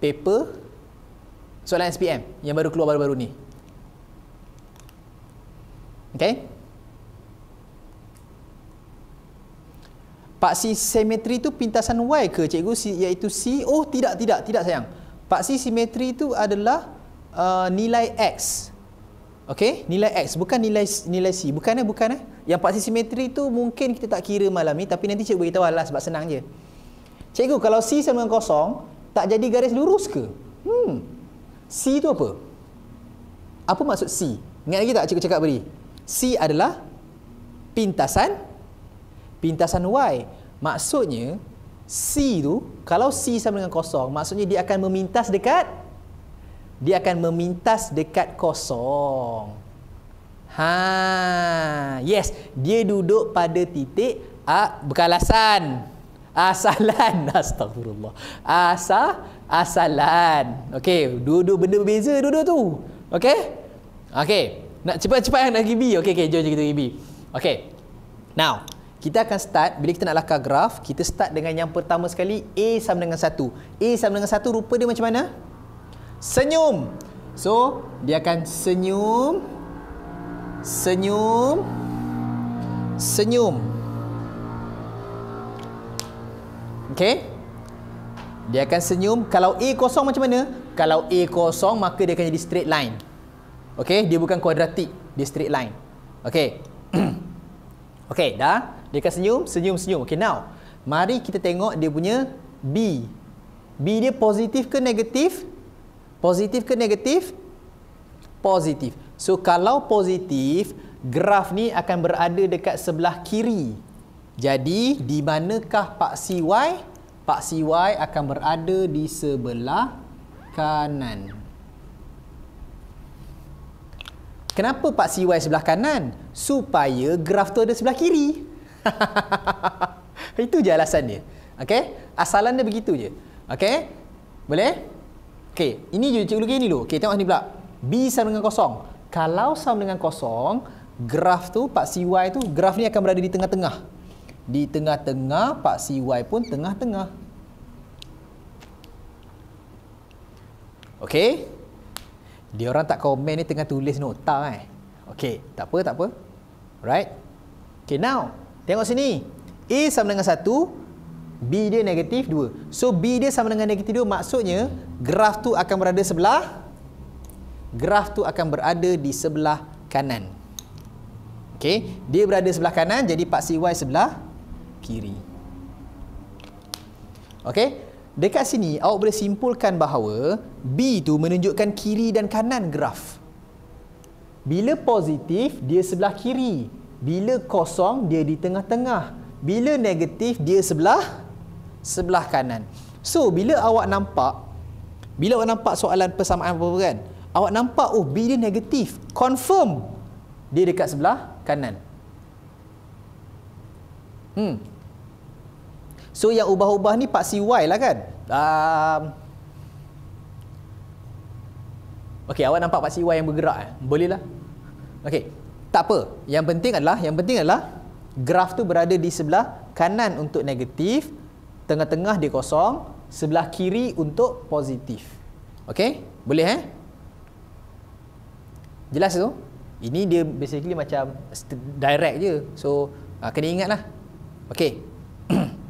S1: paper soalan SPM yang baru keluar baru-baru ni. Okay. Paksi simetri tu pintasan Y ke cikgu iaitu C? Oh tidak, tidak, tidak sayang. Paksi simetri tu adalah uh, Nilai X. Okey, nilai x bukan nilai nilai c, bukan eh, bukan eh. Yang paksi simetri tu mungkin kita tak kira malam ni tapi nanti cikgu beritahu lah sebab senang je. Cikgu, kalau c sama dengan kosong, tak jadi garis lurus ke? Hmm. C tu apa? Apa maksud c? Ingat lagi tak cikgu cakap beri? C adalah pintasan pintasan y. Maksudnya c tu kalau c sama dengan kosong, maksudnya dia akan memintas dekat dia akan memintas dekat kosong. Ha, yes, dia duduk pada titik a bekalasan. Asalan, (laughs) astagfirullah. Asa asalan. Okey, dua-dua benda berbeza dua-dua tu. Okey? Okey. Nak cepat-cepat yang nak gibi. Okey, okey, jom kita gibi. Okey. Now, kita akan start bila kita nak lakar graf, kita start dengan yang pertama sekali A sama dengan 1. A sama dengan 1 rupa dia macam mana? senyum. So, dia akan senyum, senyum, senyum. Okay? Dia akan senyum. Kalau A kosong macam mana? Kalau A kosong, maka dia akan jadi straight line. Okay? Dia bukan kuadratik. Dia straight line. Okay? (clears throat) okay, dah? Dia akan senyum, senyum, senyum. Okay, now. Mari kita tengok dia punya B. B dia positif ke Negatif. Positif ke negatif? Positif. So kalau positif, graf ni akan berada dekat sebelah kiri. Jadi di manakah paksi y? Paksi y akan berada di sebelah kanan. Kenapa paksi y sebelah kanan? Supaya graf tu ada sebelah kiri. (laughs) Itu je alasan dia. Okey? Asalannya begitu je. Okey? Boleh? Okey, ini cikgu lagi ni dulu. Okey, tengok sini pula. B sama dengan kosong. Kalau sama dengan kosong, graf tu, pak y tu, graf ni akan berada di tengah-tengah. Di tengah-tengah, pak y pun tengah-tengah. Okey. Dia orang tak komen ni tengah tulis nota eh. Okey, tak apa, tak apa. Alright. Okey, now. Tengok sini. A sama dengan 1. B dia negatif 2 So B dia sama dengan negatif 2 Maksudnya Graf tu akan berada sebelah Graf tu akan berada di sebelah kanan Okay Dia berada sebelah kanan Jadi paksi Y sebelah kiri Okay Dekat sini awak boleh simpulkan bahawa B tu menunjukkan kiri dan kanan graf Bila positif dia sebelah kiri Bila kosong dia di tengah-tengah Bila negatif dia sebelah kiri sebelah kanan. So bila awak nampak bila awak nampak soalan persamaan apa-apa kan, awak nampak oh B dia negatif, confirm dia dekat sebelah kanan. Hmm. So yang ubah-ubah ni paksi Y lah kan? Um, Okey, awak nampak paksi Y yang bergerak eh? Boleh lah. Okey. Tak apa. Yang penting adalah, yang penting adalah graf tu berada di sebelah kanan untuk negatif, tengah-tengah dia kosong, sebelah kiri untuk positif. Okey? Boleh eh? Jelas tu? Ini dia basically macam direct je. So, ah, kena ingat lah, Okey. (clears throat)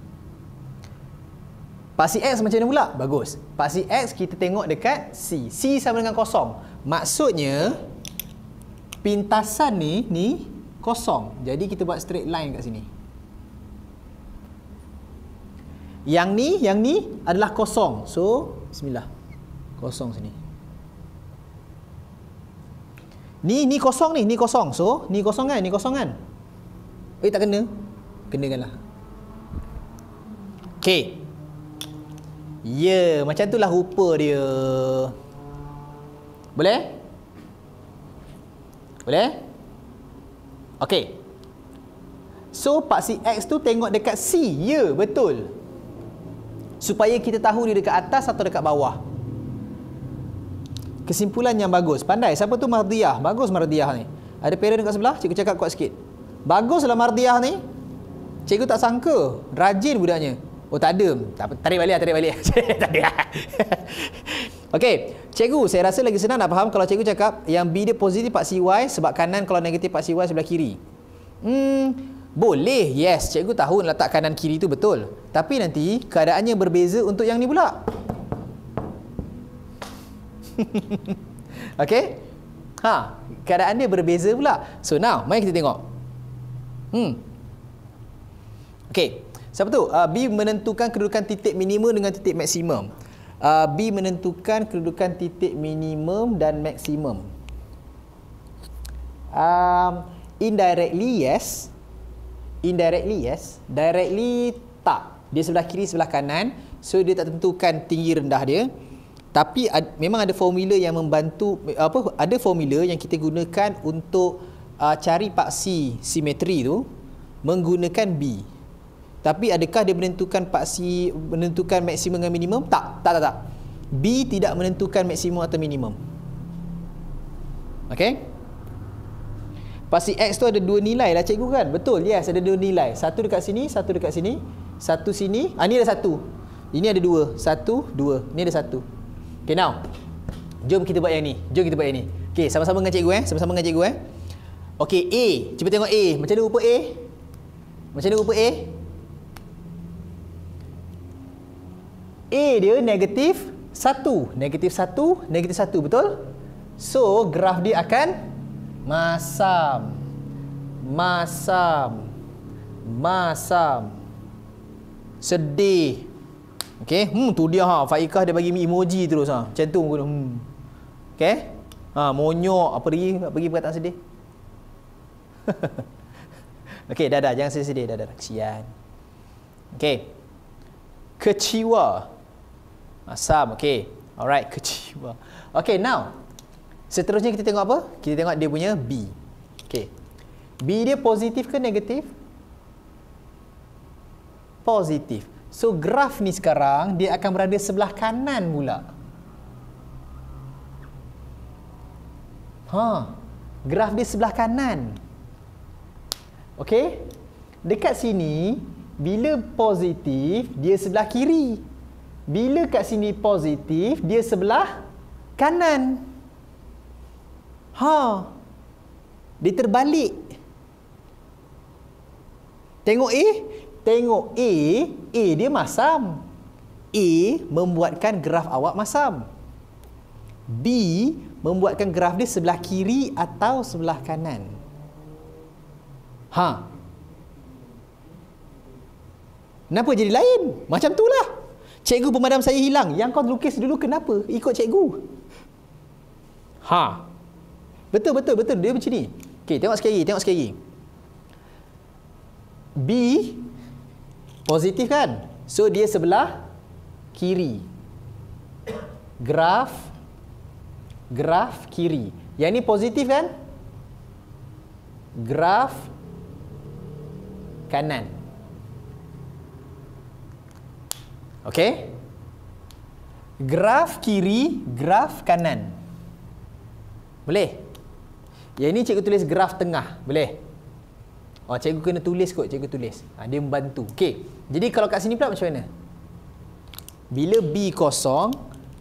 S1: Pasti X macam mana pula? Bagus. Pasti X kita tengok dekat C. C sama dengan kosong. Maksudnya pintasan ni ni kosong. Jadi kita buat straight line kat sini. Yang ni, yang ni adalah kosong. So, bismillah. Kosong sini. Ni, ni kosong ni. Ni kosong. So, ni kosong kan? Ni kosong kan? Eh, tak kena. kan lah. Okay. Ya, yeah, macam itulah rupa dia. Boleh? Boleh? Okay. So, paksi X tu tengok dekat C. Ya, yeah, Betul supaya kita tahu dia dekat atas atau dekat bawah. Kesimpulan yang bagus. Pandai. Siapa tu Mardiah? Bagus Mardiah ni. Ada parent dekat sebelah? Cikgu cakap kuat sikit. Baguslah Mardiah ni. Cikgu tak sangka. Rajin budaknya. Oh tak ada. Tak, tarik balik lah, tarik balik. (laughs) tak ada lah. (laughs) Okey. Cikgu, saya rasa lagi senang nak faham kalau cikgu cakap yang B dia positif part CY sebab kanan kalau negatif part CY sebelah kiri. Hmm, boleh, yes, cikgu tahu letak kanan kiri itu betul. Tapi nanti keadaannya berbeza untuk yang ni pula. (laughs) okay? Ha, keadaan dia berbeza pula. So now, mari kita tengok. Hmm. Okay, siapa tu? Uh, B menentukan kedudukan titik minimum dengan titik maksimum. Uh, B menentukan kedudukan titik minimum dan maksimum. Um, indirectly, Yes. Indirectly, yes. Directly, tak. Dia sebelah kiri, sebelah kanan. So, dia tak tentukan tinggi rendah dia. Tapi, ad, memang ada formula yang membantu, apa, ada formula yang kita gunakan untuk uh, cari paksi simetri tu menggunakan B. Tapi, adakah dia menentukan paksi, menentukan maksimum dan minimum? Tak, tak, tak, tak. B tidak menentukan maksimum atau minimum. Okay? Pasti X tu ada dua nilai lah cikgu kan? Betul, yes ada dua nilai. Satu dekat sini, satu dekat sini. Satu sini, ah ni ada satu. Ini ada dua. Satu, dua. Ni ada satu. Okay now. Jom kita buat yang ni. Jom kita buat yang ni. Okay, sama-sama dengan cikgu eh. Sama-sama dengan cikgu eh. Okay, A. Cuba tengok A. Macam mana rupa A? Macam mana rupa A? A dia negatif satu. Negatif satu, negatif satu. Betul? So, graf dia akan masam masam masam sedih okay? hmm tu dia ha faikah dia bagi emoji terus ha macam tu hmm okay? ha monyok apa lagi bagi perkataan sedih (laughs) Okay, dah dah jangan sedih dah dah kesian Okay, kecewa masam okay? alright kecewa Okay, now Seterusnya kita tengok apa? Kita tengok dia punya B. okay. B dia positif ke negatif? Positif. So graf ni sekarang dia akan berada sebelah kanan mula. Ha, graf dia sebelah kanan. Okey. Dekat sini bila positif dia sebelah kiri. Bila kat sini positif dia sebelah Kanan. Ha. Dia terbalik. Tengok A, tengok A, A dia masam. A membuatkan graf awak masam. B membuatkan graf dia sebelah kiri atau sebelah kanan. Ha. Kenapa jadi lain? Macam itulah. Cikgu pemadam saya hilang. Yang kau lukis dulu kenapa? Ikut cikgu. Ha. Ha. Betul, betul, betul. Dia macam ni. Okey, tengok sekali, tengok sekali. B positif kan? So dia sebelah kiri. Graf graf kiri. Yang ni positif kan? Graf kanan. Okey. Graf kiri, graf kanan. Boleh? Yang ini cikgu tulis graf tengah. Boleh? Oh, cikgu kena tulis kot. Cikgu tulis. Ha, dia membantu. Okey. Jadi kalau kat sini pula macam mana? Bila B kosong,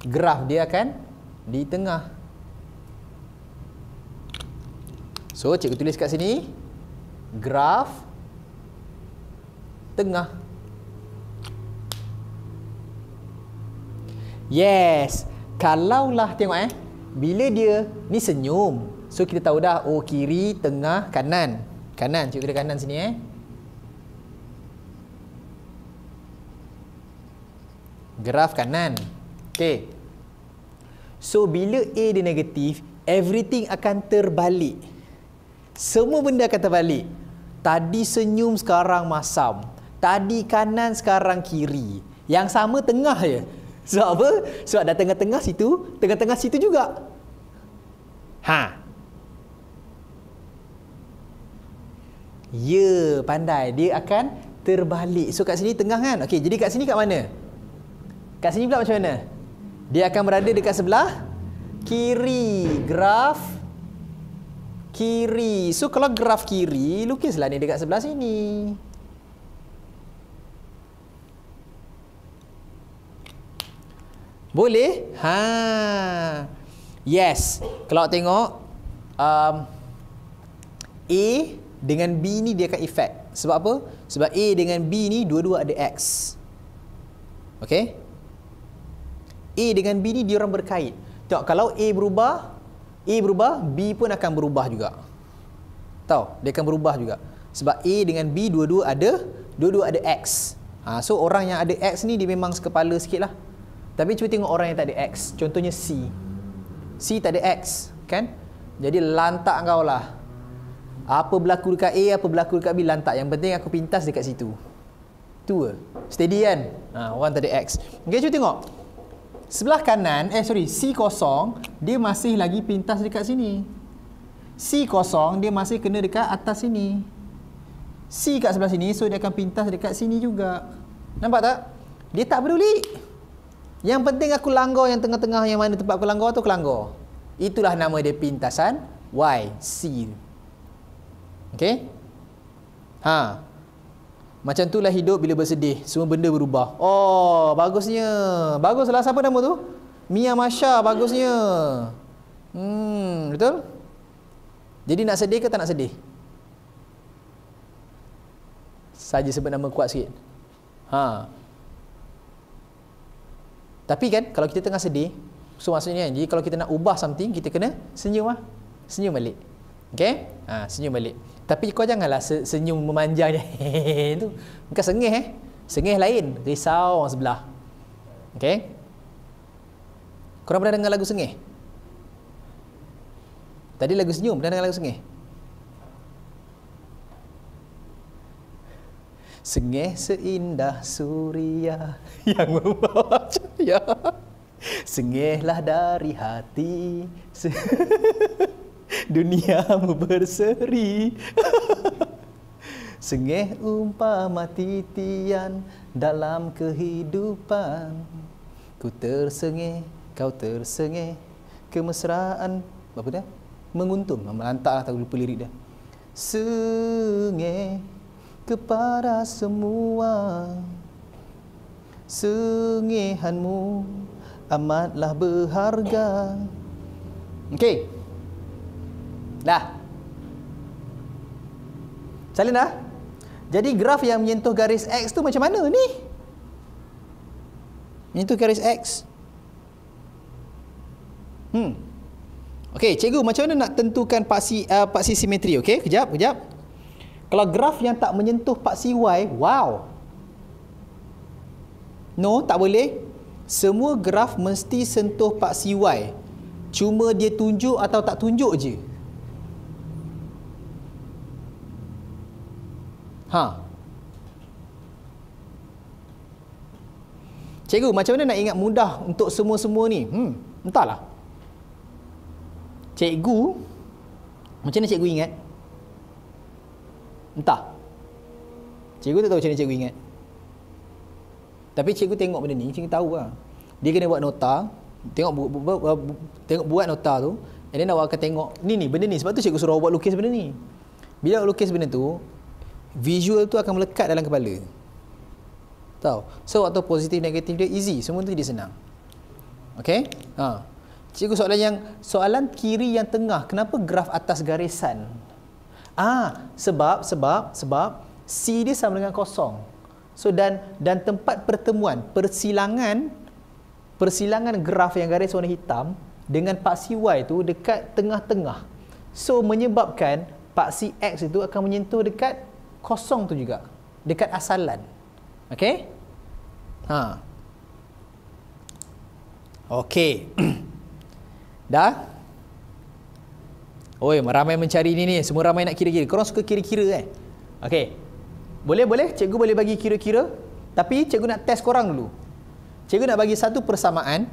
S1: graf dia akan di tengah. So, cikgu tulis kat sini. Graf tengah. Yes. Kalaulah tengok eh. Bila dia ni senyum. So kita tahu dah oh kiri, tengah, kanan. Kanan, cikgu kira kanan sini eh. Graf kanan. okay. So bila A dia negatif, everything akan terbalik. Semua benda akan terbalik. Tadi senyum sekarang masam. Tadi kanan sekarang kiri. Yang sama tengah je. Sebab apa? Sebab ada tengah-tengah situ, tengah-tengah situ juga. Ha. Ya, pandai. Dia akan terbalik. So kat sini tengah kan? Okey, jadi kat sini kat mana? Kat sini pula macam mana? Dia akan berada dekat sebelah kiri graf kiri. So kalau graf kiri, lukislah ni dekat sebelah sini. Boleh? Ha. Yes. Kalau tengok um, A dengan B ni dia akan efek. Sebab apa? Sebab A dengan B ni dua-dua ada X. Okay? A dengan B ni dia orang berkait. Tengok kalau A berubah, A berubah, B pun akan berubah juga. Tahu? Dia akan berubah juga. Sebab A dengan B dua-dua ada dua-dua ada X. Ha, so orang yang ada X ni dia memang sekepala sikit lah. Tapi cuba tengok orang yang tak ada X. Contohnya C. C tak ada X. Kan? Jadi lantak kau lah. Apa berlaku dekat A, apa berlaku dekat B, lantak. Yang penting aku pintas dekat situ. Tu ke? Steady kan? Ha, orang tak ada X. Okay, cuba tengok. Sebelah kanan, eh sorry, C kosong, dia masih lagi pintas dekat sini. C kosong, dia masih kena dekat atas sini. C kat sebelah sini, so dia akan pintas dekat sini juga. Nampak tak? Dia tak peduli. Yang penting aku langgar yang tengah-tengah yang mana tempat aku langgar tu aku langgar. Itulah nama dia pintasan Y, C. Okay, Ha. Macam tu lah hidup bila bersedih, semua benda berubah. Oh, bagusnya. Baguslah siapa nama tu? Mia Masha bagusnya. Hmm, betul? Jadi nak sedih ke tak nak sedih? Saja sebut nama kuat sikit. Ha. Tapi kan kalau kita tengah sedih, so maksudnya kan, jadi kalau kita nak ubah something, kita kena senyum lah. Senyum balik. Okay? Ha, senyum balik. Tapi kau janganlah senyum memanjang (laughs) tu. Bukan sengih eh. Sengih lain. Risau orang sebelah. Okay. Korang pernah dengar lagu sengih? Tadi lagu senyum. Pernah dengar lagu sengih? Sengih seindah suria (laughs) yang membawa ceria. Ya. Sengihlah dari hati. (laughs) (laughs) dunia mu berseri (laughs) Sengih umpama titian dalam kehidupan Ku tersengih, kau tersengih Kemesraan, apa dia? Menguntung, melantak lah, tak lupa lirik dia Sengih kepada semua Sengihanmu amatlah berharga Okay, Dah. Salin dah. Jadi graf yang menyentuh garis X tu macam mana ni? Menyentuh garis X. Hmm. Okey, cikgu macam mana nak tentukan paksi uh, paksi simetri? Okey, kejap, kejap. Kalau graf yang tak menyentuh paksi Y, wow. No, tak boleh. Semua graf mesti sentuh paksi Y. Cuma dia tunjuk atau tak tunjuk je. Ha. Cikgu, macam mana nak ingat mudah untuk semua-semua ni? Hmm, entahlah. Cikgu, macam mana cikgu ingat? Entah. Cikgu tak tahu macam mana cikgu ingat. Tapi cikgu tengok benda ni, cikgu tahu lah. Dia kena buat nota, tengok bu, bu, bu, bu, bu, tengok buat nota tu, and then awak akan tengok, ni ni, benda ni. Sebab tu cikgu suruh awak buat lukis benda ni. Bila awak lukis benda tu, visual tu akan melekat dalam kepala tahu so waktu positif negatif dia easy semua tu jadi senang okey ha cikgu soalan yang soalan kiri yang tengah kenapa graf atas garisan ah sebab sebab sebab c dia sama dengan kosong so dan dan tempat pertemuan persilangan persilangan graf yang garis warna hitam dengan paksi y tu dekat tengah-tengah so menyebabkan paksi x itu akan menyentuh dekat kosong tu juga dekat asalan okey ha okey (clears throat) dah oi ramai mencari ni ni semua ramai nak kira-kira korang suka kira-kira kan? okey boleh boleh cikgu boleh bagi kira-kira tapi cikgu nak test korang dulu cikgu nak bagi satu persamaan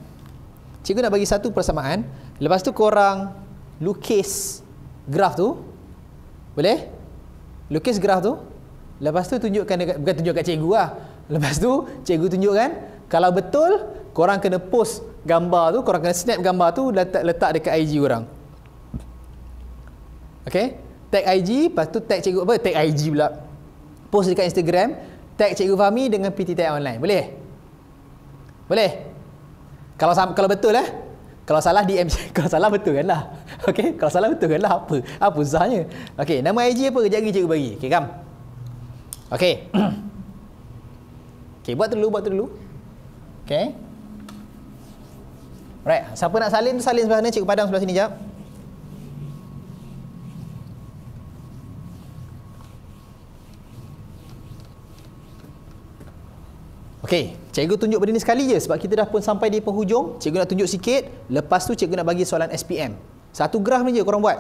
S1: cikgu nak bagi satu persamaan lepas tu korang lukis graf tu boleh? lukis graf tu lepas tu tunjukkan dekat, bukan tunjuk kat cikgu lah lepas tu cikgu tunjukkan kalau betul korang kena post gambar tu korang kena snap gambar tu letak, letak dekat IG orang ok tag IG lepas tu tag cikgu apa tag IG pula post dekat Instagram tag cikgu Fahmi dengan PT Online boleh? boleh? kalau kalau betul eh kalau salah DM saya. (laughs) Kalau salah betul kan lah. Okay? Kalau salah betul kan lah apa? Apa usahnya? Okay, nama IG apa? Kejap lagi cikgu bagi. Okay, kam. Okay. okay, buat dulu, buat dulu. Okay. Alright, siapa nak salin, salin sebelah sana. Cikgu Padang sebelah sini jap. Okey, cikgu tunjuk benda ni sekali je sebab kita dah pun sampai di penghujung. Cikgu nak tunjuk sikit, lepas tu cikgu nak bagi soalan SPM. Satu graf ni je korang buat.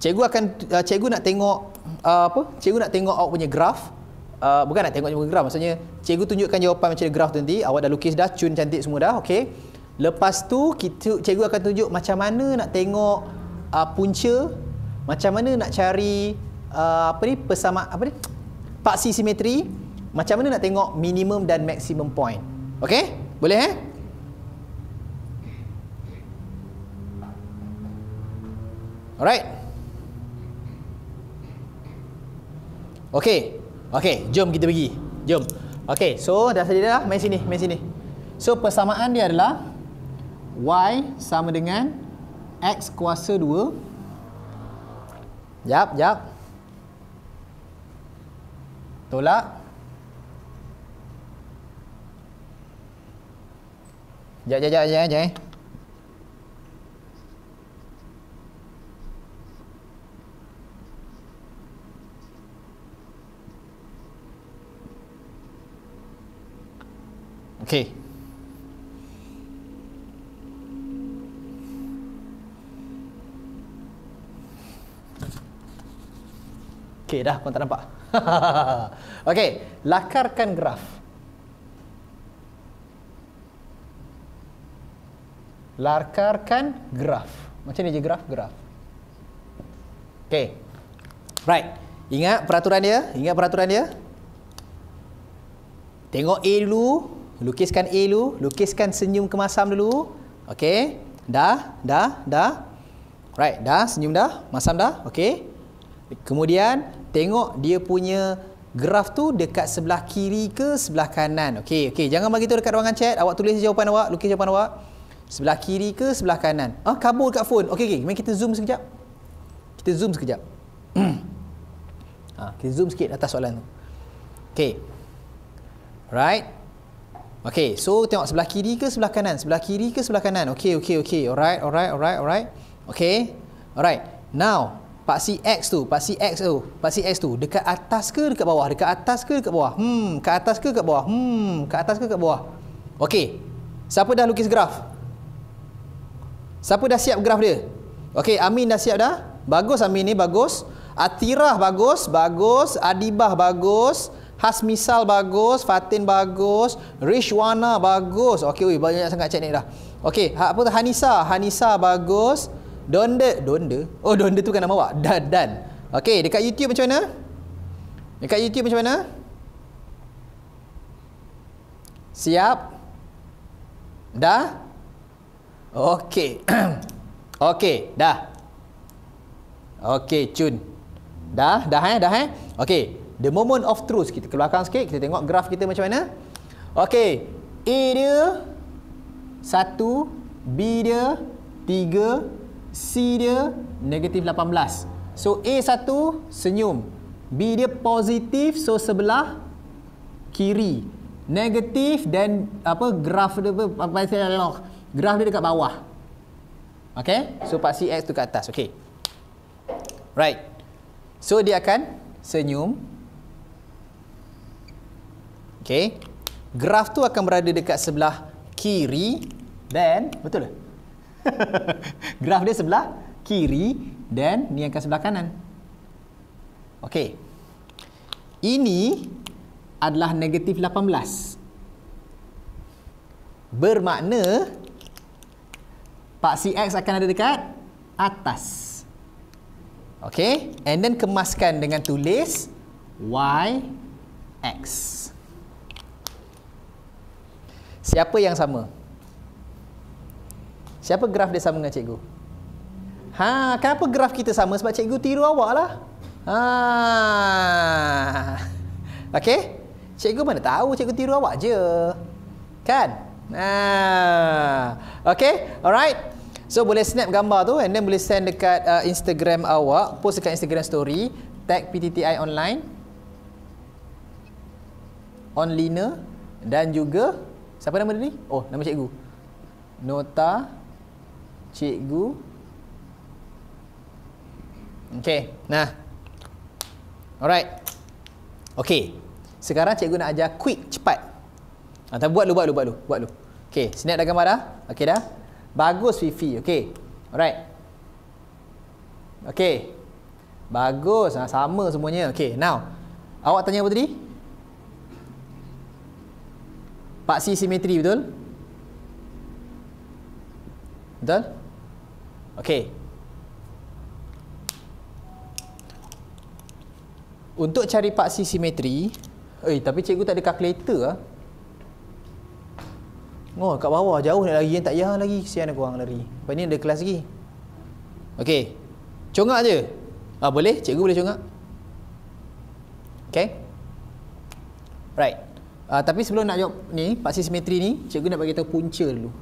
S1: Cikgu akan uh, cikgu nak tengok uh, apa? Cikgu nak tengok awak punya graf. Uh, bukan nak tengok graf, maksudnya cikgu tunjukkan jawapan macam graf tu nanti. Awak dah lukis dah, cun cantik semua dah. Okey. Lepas tu kita cikgu akan tunjuk macam mana nak tengok uh, punca, macam mana nak cari uh, apa ni? Persama apa ni? Paksi simetri. Macam mana nak tengok minimum dan maximum point? Okey? Boleh eh? Alright. Okey. Okey, jom kita pergi. Jom. Okey, so dah sedia dah. Main sini, main sini. So persamaan dia adalah y sama dengan x kuasa 2. Jap, jap. Tolak Jap jap jap jap jap. Okay. Okey dah, kau tak nampak. (laughs) Okey, lakarkan graf. larkarkan graf. Macam ni je graf, graf. Okay. Right. Ingat peraturan dia? Ingat peraturan dia? Tengok A dulu. Lukiskan A dulu. Lukiskan senyum kemasam dulu. Okay. Dah, dah, dah. Right, dah. Senyum dah. Masam dah. Okay. Kemudian, tengok dia punya graf tu dekat sebelah kiri ke sebelah kanan. Okay, okay. Jangan bagi tu dekat ruangan chat. Awak tulis jawapan awak. Lukis jawapan awak. Sebelah kiri ke sebelah kanan? Ah, ha, kabur dekat phone. Okey okey, mari kita zoom sekejap. Kita zoom sekejap. ha, (clears throat) kita zoom sikit atas soalan tu. Okey. Right? Okey, so tengok sebelah kiri ke sebelah kanan? Sebelah kiri ke sebelah kanan? Okey okey okey. Alright, alright, alright, alright. Okey. Alright. Now, paksi X tu, paksi X tu, paksi X tu dekat atas ke dekat bawah? Dekat atas ke dekat bawah? Hmm, ke atas ke dekat bawah? Hmm, ke atas ke dekat bawah? Okey. Siapa dah lukis graf? Siapa dah siap graf dia? Okey, Amin dah siap dah? Bagus Amin ni, bagus. Atirah bagus, bagus. Adibah bagus. Hasmisal bagus, Fatin bagus, Rishwana bagus. Okey, banyak sangat cek teknik dah. Okey, apa tu Hanisa? Hanisa bagus. Donde, Donde. Oh, Donde tu kan nama awak. Dan dan. Okey, dekat YouTube macam mana? Dekat YouTube macam mana? Siap? Dah? Okey. Okey, dah. Okey, Chun. Dah, dah eh, dah eh. Okey, the moment of truth kita ke belakang sikit, kita tengok graf kita macam mana. Okey. A dia 1, B dia 3, C dia negatif 18. So A 1 senyum, B dia positif so sebelah kiri. Negatif dan apa graf dia apa saya log graf dia dekat bawah. Okay? So, part CX tu kat atas. Okay. Right. So, dia akan senyum. Okay. Graf tu akan berada dekat sebelah kiri. dan betul tak? (laughs) graf dia sebelah kiri. dan ni akan sebelah kanan. Okay. Ini adalah negatif 18. Bermakna Pak CX akan ada dekat atas. Okay. And then kemaskan dengan tulis YX. Siapa yang sama? Siapa graf dia sama dengan cikgu? Ha, kenapa graf kita sama? Sebab cikgu tiru awak lah. Ha. Okay. Cikgu mana tahu cikgu tiru awak je. Kan? Nah, Okay, alright. So boleh snap gambar tu and then boleh send dekat uh, Instagram awak, post dekat Instagram story, tag PTTI online. On dan juga siapa nama dia ni? Oh, nama cikgu. Nota cikgu. Okay, nah. Alright. Okay. Sekarang cikgu nak ajar quick, cepat. Ah, tak buat lu, buat lu, buat lu, buat lu. Okay, snap dah gambar dah. Okay dah. Bagus Fifi, okay. Alright. Okay. Bagus, ha, sama semuanya. Okay, now. Awak tanya apa tadi? Paksi simetri, betul? Betul? Okay. Untuk cari paksi simetri, eh tapi cikgu tak ada calculator lah. Oh, kat bawah jauh nak lari yang tak payah lagi. Kesian aku orang lari. Lepas ni ada kelas lagi. Okey. Congak je. Ah boleh, cikgu boleh congak. Okey. Right. Uh, tapi sebelum nak jawab ni, paksi simetri ni, cikgu nak bagi tahu punca dulu.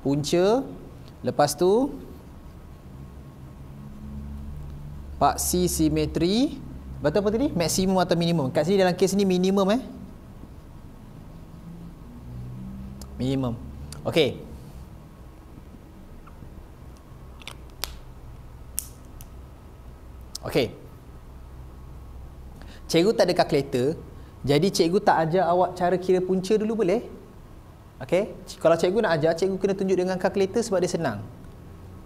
S1: Punca, lepas tu paksi simetri, betul apa tadi? Maksimum atau minimum? Kat sini dalam kes ni minimum eh. minimum okey okey cikgu tak ada kalkulator jadi cikgu tak ajar awak cara kira punca dulu boleh okey kalau cikgu nak ajar cikgu kena tunjuk dengan kalkulator sebab dia senang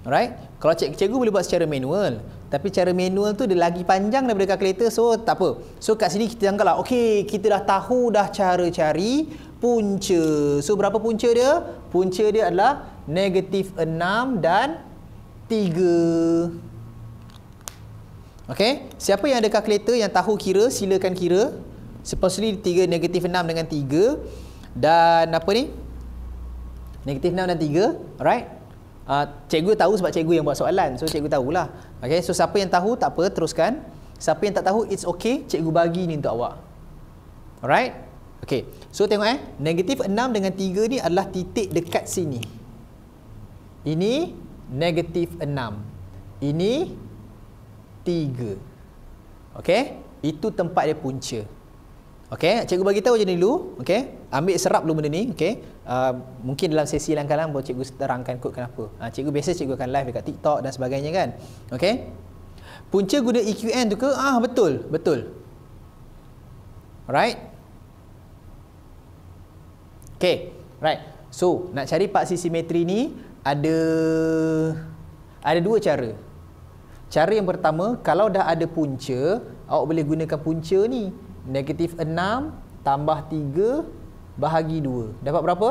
S1: alright kalau cik, cikgu boleh buat secara manual tapi cara manual tu dia lagi panjang daripada kalkulator so tak apa so kat sini kita anggaplah okey kita dah tahu dah cara cari punca. So berapa punca dia? Punca dia adalah negatif 6 dan 3. Okey, siapa yang ada kalkulator yang tahu kira silakan kira. Supposedly 3 negatif 6 dengan 3 dan apa ni? Negatif 6 dan 3, alright? Uh, cikgu tahu sebab cikgu yang buat soalan. So cikgu tahulah. Okey, so siapa yang tahu tak apa, teruskan. Siapa yang tak tahu, it's okay, cikgu bagi ni untuk awak. Alright? Okey. So tengok eh, negatif 6 dengan 3 ni adalah titik dekat sini. Ini negatif 6. Ini 3. Okey? Itu tempat dia punca. Okey, cikgu bagi tahu je dulu, okey? Ambil serap dulu benda ni, okey? Uh, mungkin dalam sesi lain kalang boleh cikgu terangkan kod kenapa. Uh, cikgu biasa cikgu akan live dekat TikTok dan sebagainya kan. Okey? Punca guna EQN tu ke? Ah, betul, betul. Alright? Okay, right. So, nak cari paksi simetri ni, ada ada dua cara. Cara yang pertama, kalau dah ada punca, awak boleh gunakan punca ni. Negatif 6 tambah 3 bahagi 2. Dapat berapa?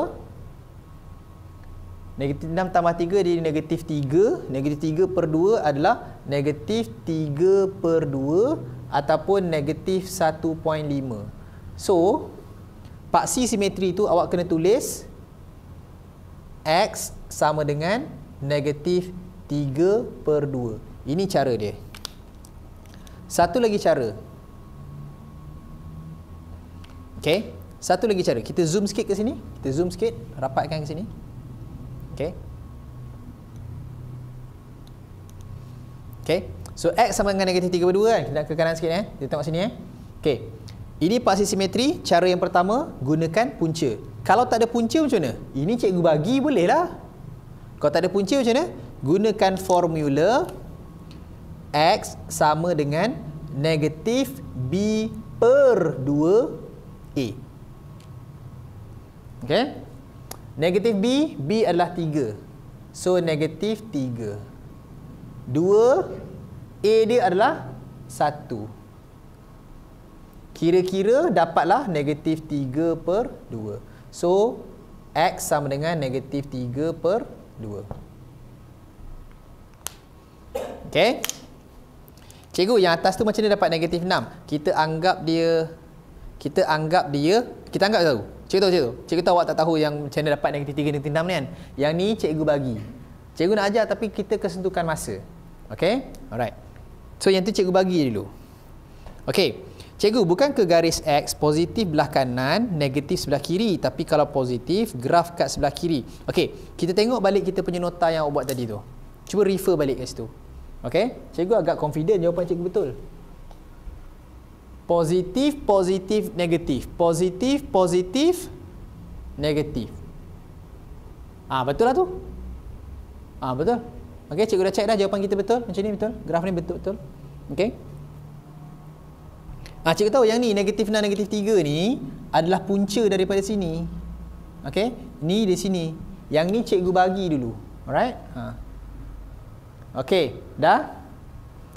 S1: Negatif 6 tambah 3 jadi negatif 3. Negatif 3 per 2 adalah negatif 3 per 2 ataupun negatif 1.5. So, paksi simetri tu awak kena tulis X sama dengan negatif 3 per 2 ini cara dia satu lagi cara okay? satu lagi cara, kita zoom sikit ke sini kita zoom sikit, rapatkan ke sini okay? Okay, so x sama dengan negatif 3 per 2 kan, kita ke kanan sikit eh, kita tengok sini eh okay? Ini pasti simetri, cara yang pertama gunakan punca. Kalau tak ada punca macam mana? Ini cikgu bagi bolehlah. Kalau tak ada punca macam mana? Gunakan formula X sama dengan negatif B per 2A. Okay. Negatif B, B adalah 3. So negatif 3. 2, A dia adalah 1. 1. Kira-kira dapatlah negatif 3 per 2. So, X sama dengan negatif 3 per 2. Okay. Cikgu, yang atas tu macam ni dapat negatif 6? Kita anggap dia... Kita anggap dia... Kita anggap tahu. Cikgu tahu, cikgu tahu. Cikgu tahu awak tak tahu yang macam mana dapat negatif 3, negatif 6 ni kan? Yang ni cikgu bagi. Cikgu nak ajar tapi kita kesentukan masa. Okay? Alright. So, yang tu cikgu bagi dulu. Okay. Cikgu, ke garis X positif belah kanan, negatif sebelah kiri? Tapi kalau positif, graf kat sebelah kiri. Okey, kita tengok balik kita punya nota yang awak buat tadi tu. Cuba refer balik ke situ. Okey, cikgu agak confident jawapan cikgu betul. Positif, positif, negatif. Positif, positif, negatif. Ah ha, betul lah tu. Ah ha, betul. Okey, cikgu dah check dah jawapan kita betul. Macam ni betul. Graf ni betul-betul. Okey. Ah, cikgu tahu yang ni negatif 6 negatif 3 ni adalah punca daripada sini. Okey? Ni di sini. Yang ni cikgu bagi dulu. Alright? Ha. Okey, dah?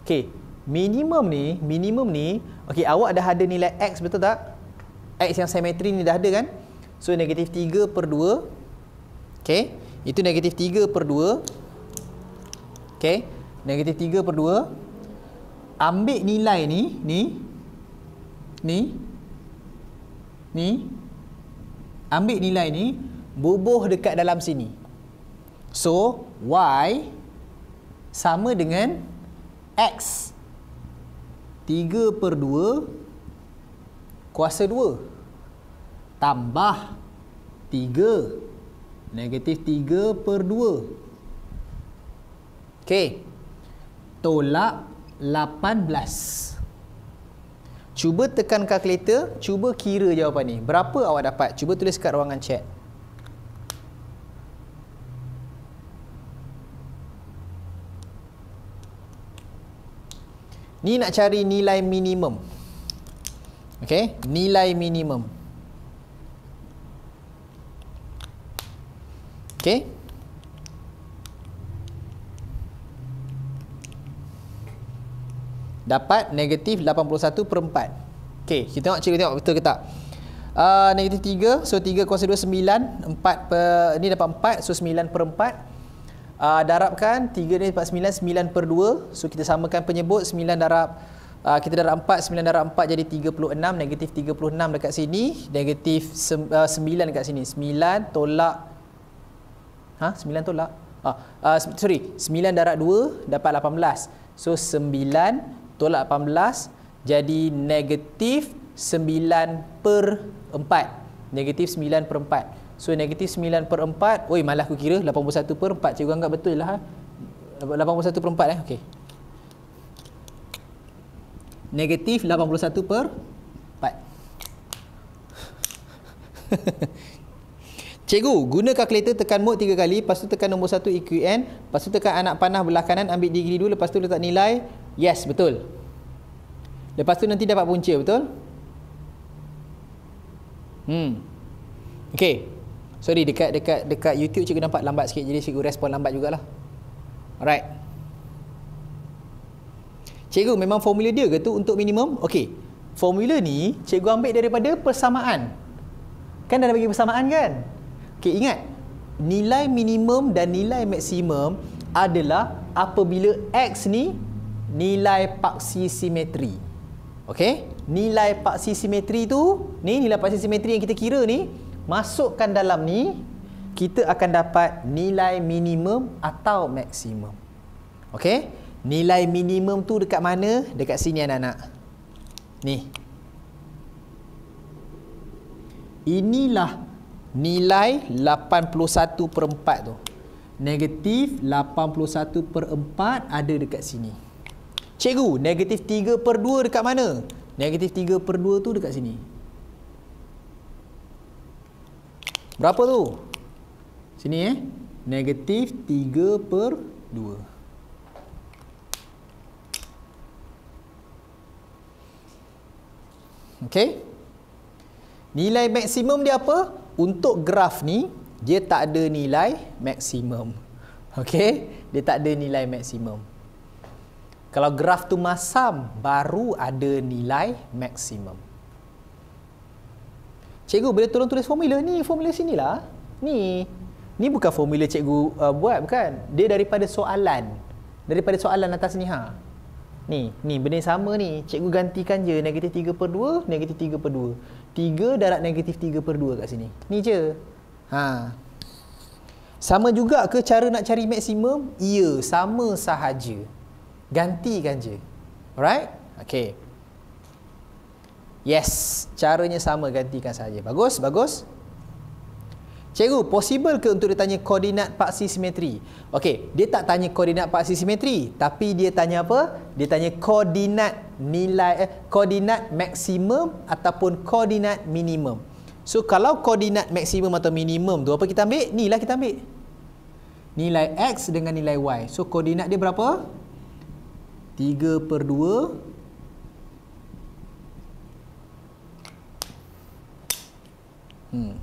S1: Okey. Minimum ni, minimum ni, okey awak dah ada nilai x betul tak? X yang simetri ni dah ada kan? So negatif 3 per 2. Okey. Itu negatif 3 per 2. Okey. Negatif 3 per 2. Ambil nilai ni, ni ni ni ambil nilai ni bubuh dekat dalam sini so y sama dengan x 3 per 2 kuasa 2 tambah 3 negatif 3 per 2 ok tolak 18 Cuba tekan kalkulator, cuba kira jawapan ni. Berapa awak dapat? Cuba tulis kat ruangan chat. Ni nak cari nilai minimum. Okey, nilai minimum. Okey. dapat negatif 81/4. Okey, kita tengok cikgu tengok betul ke tak. Uh, negatif 3, so 3 kuasa 2 9, 4 ini dapat 4, so 9/4. Per uh, darabkan 3 ni dapat 9, 9/2. Per ah, so kita samakan penyebut 9 darab uh, kita darab 4, 9 darab 4 jadi 36, negatif 36 dekat sini, negatif se- uh, 9 dekat sini. 9 tolak ha 9 tolak. Ah, uh, sorry, 9 darab 2 dapat 18. So tolak 18 jadi negatif 9 per 4 negatif 9 per 4 so negatif 9 per 4 oi malah aku kira 81 per 4 cikgu anggap betul lah 81 ha? per 4 eh okey negatif 81 per 4 (laughs) Cikgu, guna kalkulator tekan mod 3 kali, lepas tu tekan nombor 1 EQN, lepas tu tekan anak panah belah kanan, ambil degree 2, lepas tu letak nilai, Yes, betul. Lepas tu nanti dapat punca, betul? Hmm. Okay. Sorry, dekat dekat dekat YouTube cikgu nampak lambat sikit. Jadi cikgu respon lambat jugalah. Alright. Cikgu, memang formula dia ke tu untuk minimum? Okay. Formula ni, cikgu ambil daripada persamaan. Kan dah bagi persamaan kan? Okay, ingat. Nilai minimum dan nilai maksimum adalah apabila X ni nilai paksi simetri. Okey, nilai paksi simetri tu, ni nilai paksi simetri yang kita kira ni, masukkan dalam ni, kita akan dapat nilai minimum atau maksimum. Okey, nilai minimum tu dekat mana? Dekat sini anak-anak. Ni. Inilah nilai 81 per 4 tu. Negatif 81 per 4 ada dekat sini. Cikgu, negatif 3 per 2 dekat mana? Negatif 3 per 2 tu dekat sini. Berapa tu? Sini eh. Negatif 3 per 2. Okay. Nilai maksimum dia apa? Untuk graf ni, dia tak ada nilai maksimum. Okay. Dia tak ada nilai maksimum. Kalau graf tu masam, baru ada nilai maksimum. Cikgu boleh tolong tulis formula ni, formula sini lah. Ni. Ni bukan formula cikgu uh, buat bukan? Dia daripada soalan. Daripada soalan atas ni ha. Ni, ni benda yang sama ni. Cikgu gantikan je negatif 3/2, negatif 3/2. 3 darab negatif 3/2 kat sini. Ni je. Ha. Sama juga ke cara nak cari maksimum? Ya, sama sahaja gantikan je. Alright? Okay. Yes, caranya sama gantikan saja. Bagus, bagus. Cikgu, possible ke untuk dia tanya koordinat paksi simetri? Okey, dia tak tanya koordinat paksi simetri, tapi dia tanya apa? Dia tanya koordinat nilai eh, koordinat maksimum ataupun koordinat minimum. So kalau koordinat maksimum atau minimum tu apa kita ambil? Nilai kita ambil. Nilai x dengan nilai y. So koordinat dia berapa? Tiga per dua. hmm.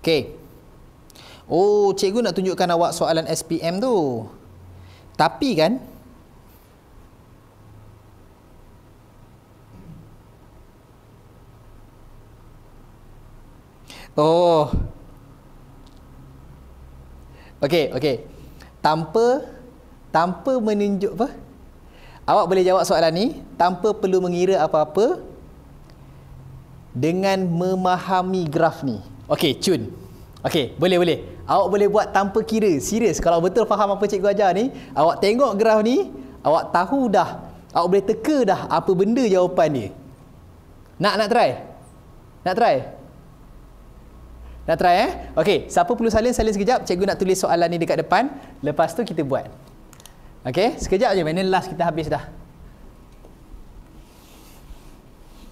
S1: ok oh cikgu nak tunjukkan awak soalan SPM tu tapi kan Oh. Okey, okey. Tanpa tanpa menunjuk apa? Awak boleh jawab soalan ni tanpa perlu mengira apa-apa dengan memahami graf ni. Okey, cun. Okey, boleh boleh. Awak boleh buat tanpa kira. Serius kalau betul faham apa cikgu ajar ni, awak tengok graf ni, awak tahu dah. Awak boleh teka dah apa benda jawapan dia. Nak nak try? Nak try? Nak try eh? Okey, siapa perlu salin salin sekejap. Cikgu nak tulis soalan ni dekat depan. Lepas tu kita buat. Okey, sekejap je. Mana last kita habis dah.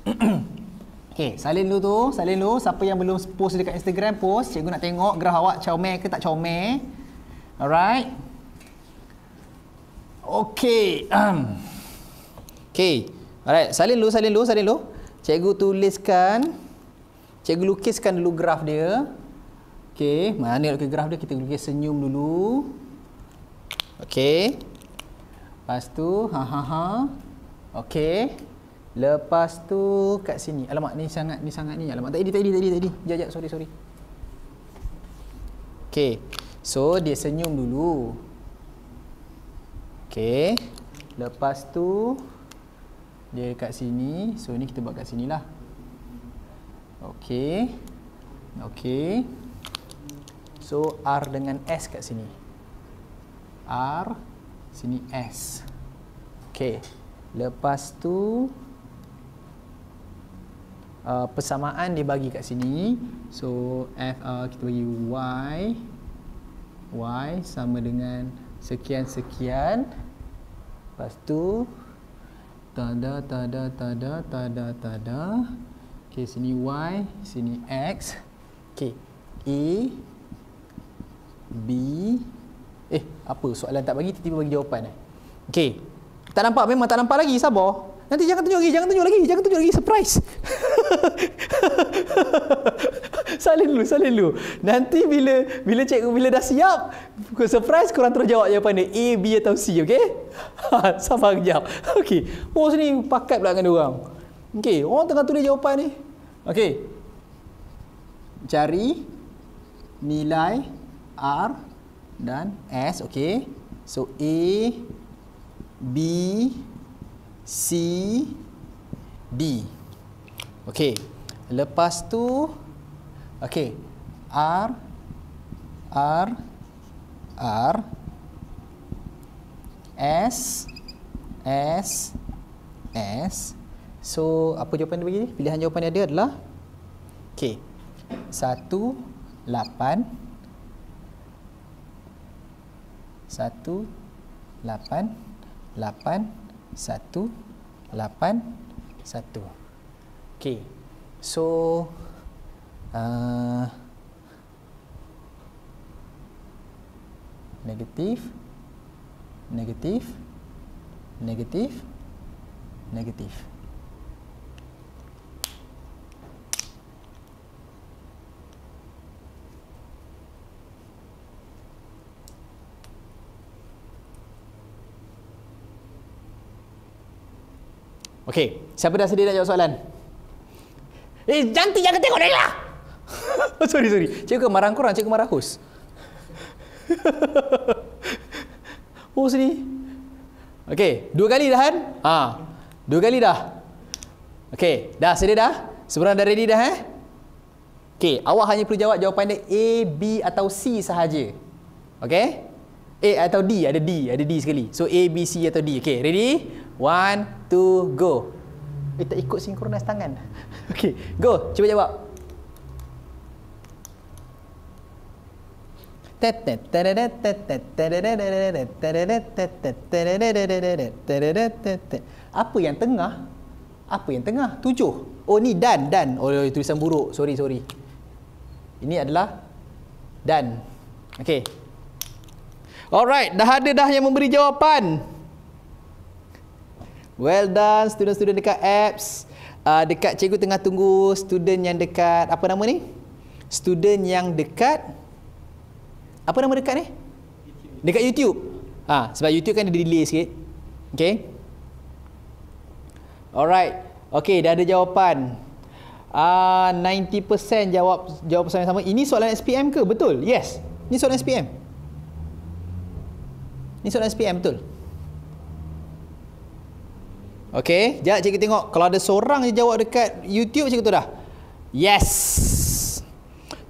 S1: (clears throat) Okey, salin dulu tu. Salin dulu. Siapa yang belum post dekat Instagram, post. Cikgu nak tengok graf awak comel ke tak comel. Alright. Okey. Um. (clears throat) Okey. Alright, salin dulu, salin dulu, salin dulu. Cikgu tuliskan... Cikgu lukiskan dulu graf dia. Okey, mana nak lukis graf dia? Kita lukis senyum dulu. Okey. Lepas tu, ha ha ha. Okey. Lepas tu kat sini. Alamak ni sangat ni sangat ni. Alamak tadi tadi tadi tadi. Jap jap sorry sorry. Okey. So dia senyum dulu. Okey. Lepas tu dia kat sini. So ni kita buat kat sinilah. Okey. Okey. So R dengan S kat sini. R sini S. Okey. Lepas tu uh, persamaan dia bagi kat sini. So F uh, kita bagi Y Y sama dengan sekian sekian. Lepas tu tada tada tada tada tada. tada. Okay, sini Y, sini X. Okay, A e, B Eh, apa soalan tak bagi tiba-tiba bagi jawapan eh. Okey. Tak nampak memang tak nampak lagi, sabar. Nanti jangan tunjuk lagi, jangan tunjuk lagi, jangan tunjuk lagi surprise. (laughs) salin dulu, salin dulu. Nanti bila bila cek, bila dah siap, surprise korang terus jawab jawapan dia A, B atau C, okay? (laughs) sabar kejap. Okay. Oh sini pakat pula dengan dia orang. Okey, orang tengah tulis jawapan ni. Okey. Cari nilai R dan S. Okey. So A, B, C, D. Okey. Lepas tu okey. R R R S S S So, apa jawapan dia bagi ni? Pilihan jawapan dia adalah K. satu lapan satu lapan lapan satu lapan satu k. So uh, Negatif Negatif Negatif Negatif Okey, siapa dah sedia nak jawab soalan? Eh, nanti jangan tengok Naila! (laughs) oh, sorry, sorry. Cikgu marah korang, cikgu marah host. (laughs) oh, sini. Okey, dua kali dah kan? Ha. Dua kali dah. Okey, dah sedia dah? Sebenarnya dah ready dah eh? Okey, awak hanya perlu jawab jawapan dia A, B atau C sahaja. Okey? A atau D, ada D, ada D sekali. So A, B, C atau D. Okey, ready? One, two, go. Eh, tak ikut sinkronis tangan. (laughs) Okay, go. Cuba jawab. Apa yang tengah? Apa yang tengah? Tujuh. Oh, ni dan, dan. Oh, oh tulisan buruk. Sorry, sorry. Ini adalah dan. Okay. Alright, dah ada dah yang memberi jawapan. Well done student-student dekat apps. Uh, dekat cikgu tengah tunggu student yang dekat apa nama ni? Student yang dekat apa nama dekat ni? YouTube. Dekat YouTube. Ah ha, sebab YouTube kan ada delay sikit. Okay. Alright. Okay, dah ada jawapan. Uh, ah, 90% jawab jawapan yang sama. Ini soalan SPM ke? Betul. Yes. Ini soalan SPM. Ini soalan SPM betul. Okey, jap cikgu tengok kalau ada seorang je jawab dekat YouTube cikgu tu dah. Yes.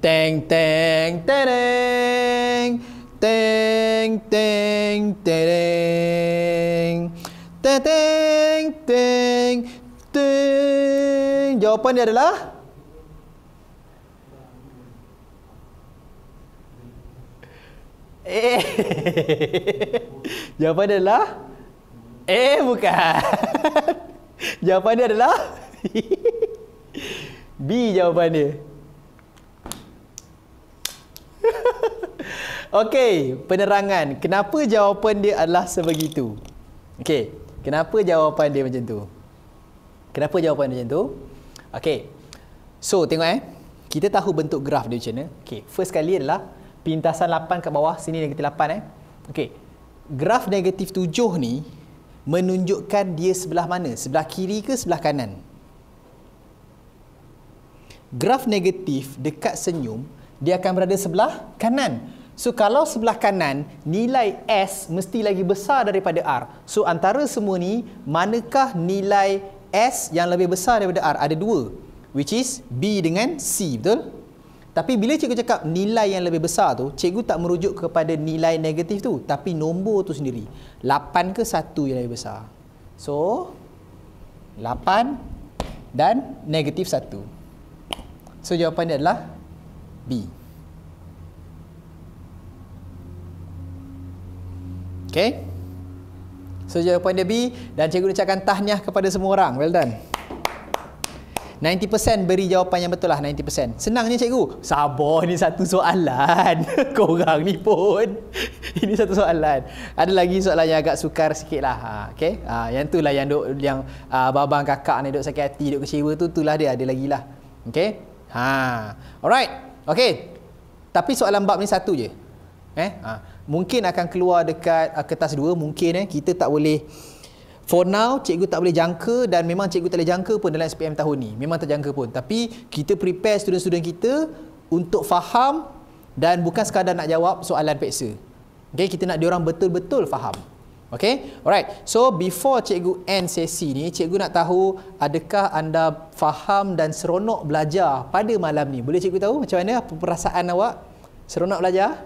S1: Teng teng tereng. Teng teng tereng. Teng teng teng. Teng. Jawapan dia adalah Eh. (laughs) Jawapan adalah Eh, bukan. jawapan dia adalah B jawapan dia. Okey, penerangan. Kenapa jawapan dia adalah sebegitu? Okey, kenapa jawapan dia macam tu? Kenapa jawapan dia macam tu? Okey. So, tengok eh. Kita tahu bentuk graf dia macam ni. Okey, first kali adalah pintasan 8 kat bawah sini negatif 8 eh. Okey. Graf negatif 7 ni menunjukkan dia sebelah mana? Sebelah kiri ke sebelah kanan? Graf negatif dekat senyum, dia akan berada sebelah kanan. So kalau sebelah kanan, nilai S mesti lagi besar daripada R. So antara semua ni, manakah nilai S yang lebih besar daripada R? Ada dua, which is B dengan C, betul? Tapi bila cikgu cakap nilai yang lebih besar tu, cikgu tak merujuk kepada nilai negatif tu, tapi nombor tu sendiri. 8 ke 1 yang lebih besar? So, 8 dan negatif 1. So, jawapan dia adalah B. Okay. So, jawapan dia B. Dan cikgu ucapkan tahniah kepada semua orang. Well done. 90% beri jawapan yang betul lah 90% Senangnya cikgu Sabar ni satu soalan (laughs) Korang ni pun (laughs) Ini satu soalan Ada lagi soalan yang agak sukar sikit lah ha, okay? ha, Yang tu lah yang duk Yang ha, abang-abang kakak ni duk sakit hati Duk kecewa tu tu lah dia ada lagi lah Okay ha. Alright Okay Tapi soalan bab ni satu je eh? ha. Mungkin akan keluar dekat uh, kertas dua Mungkin eh Kita tak boleh For now, cikgu tak boleh jangka dan memang cikgu tak boleh jangka pun dalam SPM tahun ni. Memang tak jangka pun. Tapi kita prepare student-student kita untuk faham dan bukan sekadar nak jawab soalan peksa. Okay, kita nak diorang betul-betul faham. Okay, alright. So, before cikgu end sesi ni, cikgu nak tahu adakah anda faham dan seronok belajar pada malam ni. Boleh cikgu tahu macam mana perasaan awak seronok belajar?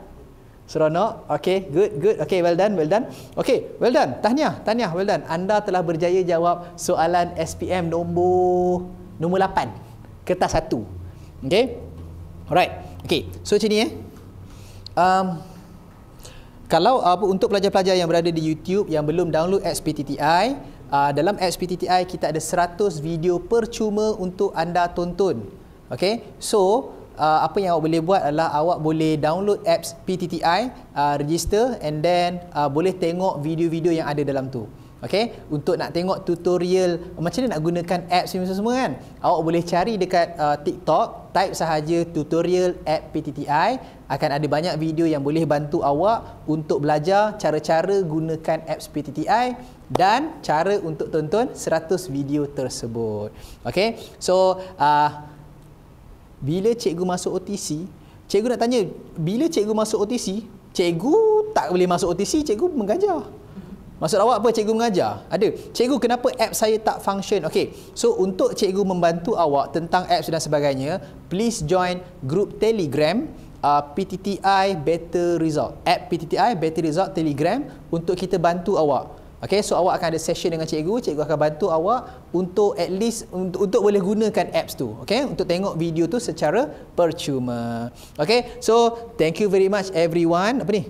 S1: Seronok. Okay, good, good. Okay, well done, well done. Okay, well done. Tahniah, tahniah, well done. Anda telah berjaya jawab soalan SPM nombor nombor 8. Kertas 1. Okay? Alright. Okay, so macam ni eh. Um, kalau uh, untuk pelajar-pelajar yang berada di YouTube yang belum download SPTTI, uh, dalam SPTTI kita ada 100 video percuma untuk anda tonton. Okay? So, uh, apa yang awak boleh buat adalah awak boleh download apps PTTI, uh, register and then uh, boleh tengok video-video yang ada dalam tu. Okay, untuk nak tengok tutorial macam mana nak gunakan apps ni semua kan awak boleh cari dekat uh, TikTok type sahaja tutorial app PTTI akan ada banyak video yang boleh bantu awak untuk belajar cara-cara gunakan apps PTTI dan cara untuk tonton 100 video tersebut Okay, so uh, bila cikgu masuk OTC, cikgu nak tanya, bila cikgu masuk OTC, cikgu tak boleh masuk OTC, cikgu mengajar. Maksud awak apa cikgu mengajar? Ada. Cikgu kenapa app saya tak function? Okey. So untuk cikgu membantu awak tentang app dan sebagainya, please join group Telegram uh, PTTI Better Result. App PTTI Better Result Telegram untuk kita bantu awak. Okay, so awak akan ada session dengan cikgu, cikgu akan bantu awak untuk at least untuk, untuk boleh gunakan apps tu. Okay, untuk tengok video tu secara percuma. Okay, so thank you very much everyone. Apa ni?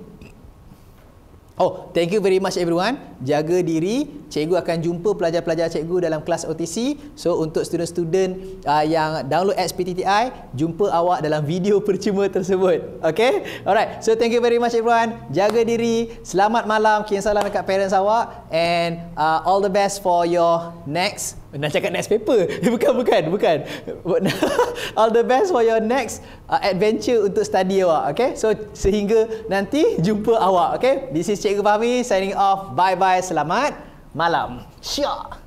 S1: Oh, thank you very much everyone. Jaga diri. Cikgu akan jumpa pelajar-pelajar cikgu dalam kelas OTC. So, untuk student-student uh, yang download apps PTTI, jumpa awak dalam video (laughs) percuma tersebut. Okay? Alright. So, thank you very much everyone. Jaga diri. Selamat malam. Kian salam dekat parents awak. And uh, all the best for your next nak cakap next paper (laughs) Bukan bukan bukan (laughs) All the best for your next uh, adventure untuk study awak Okay so sehingga nanti jumpa awak Okay this is Cikgu Fahmi signing off Bye bye selamat malam Syak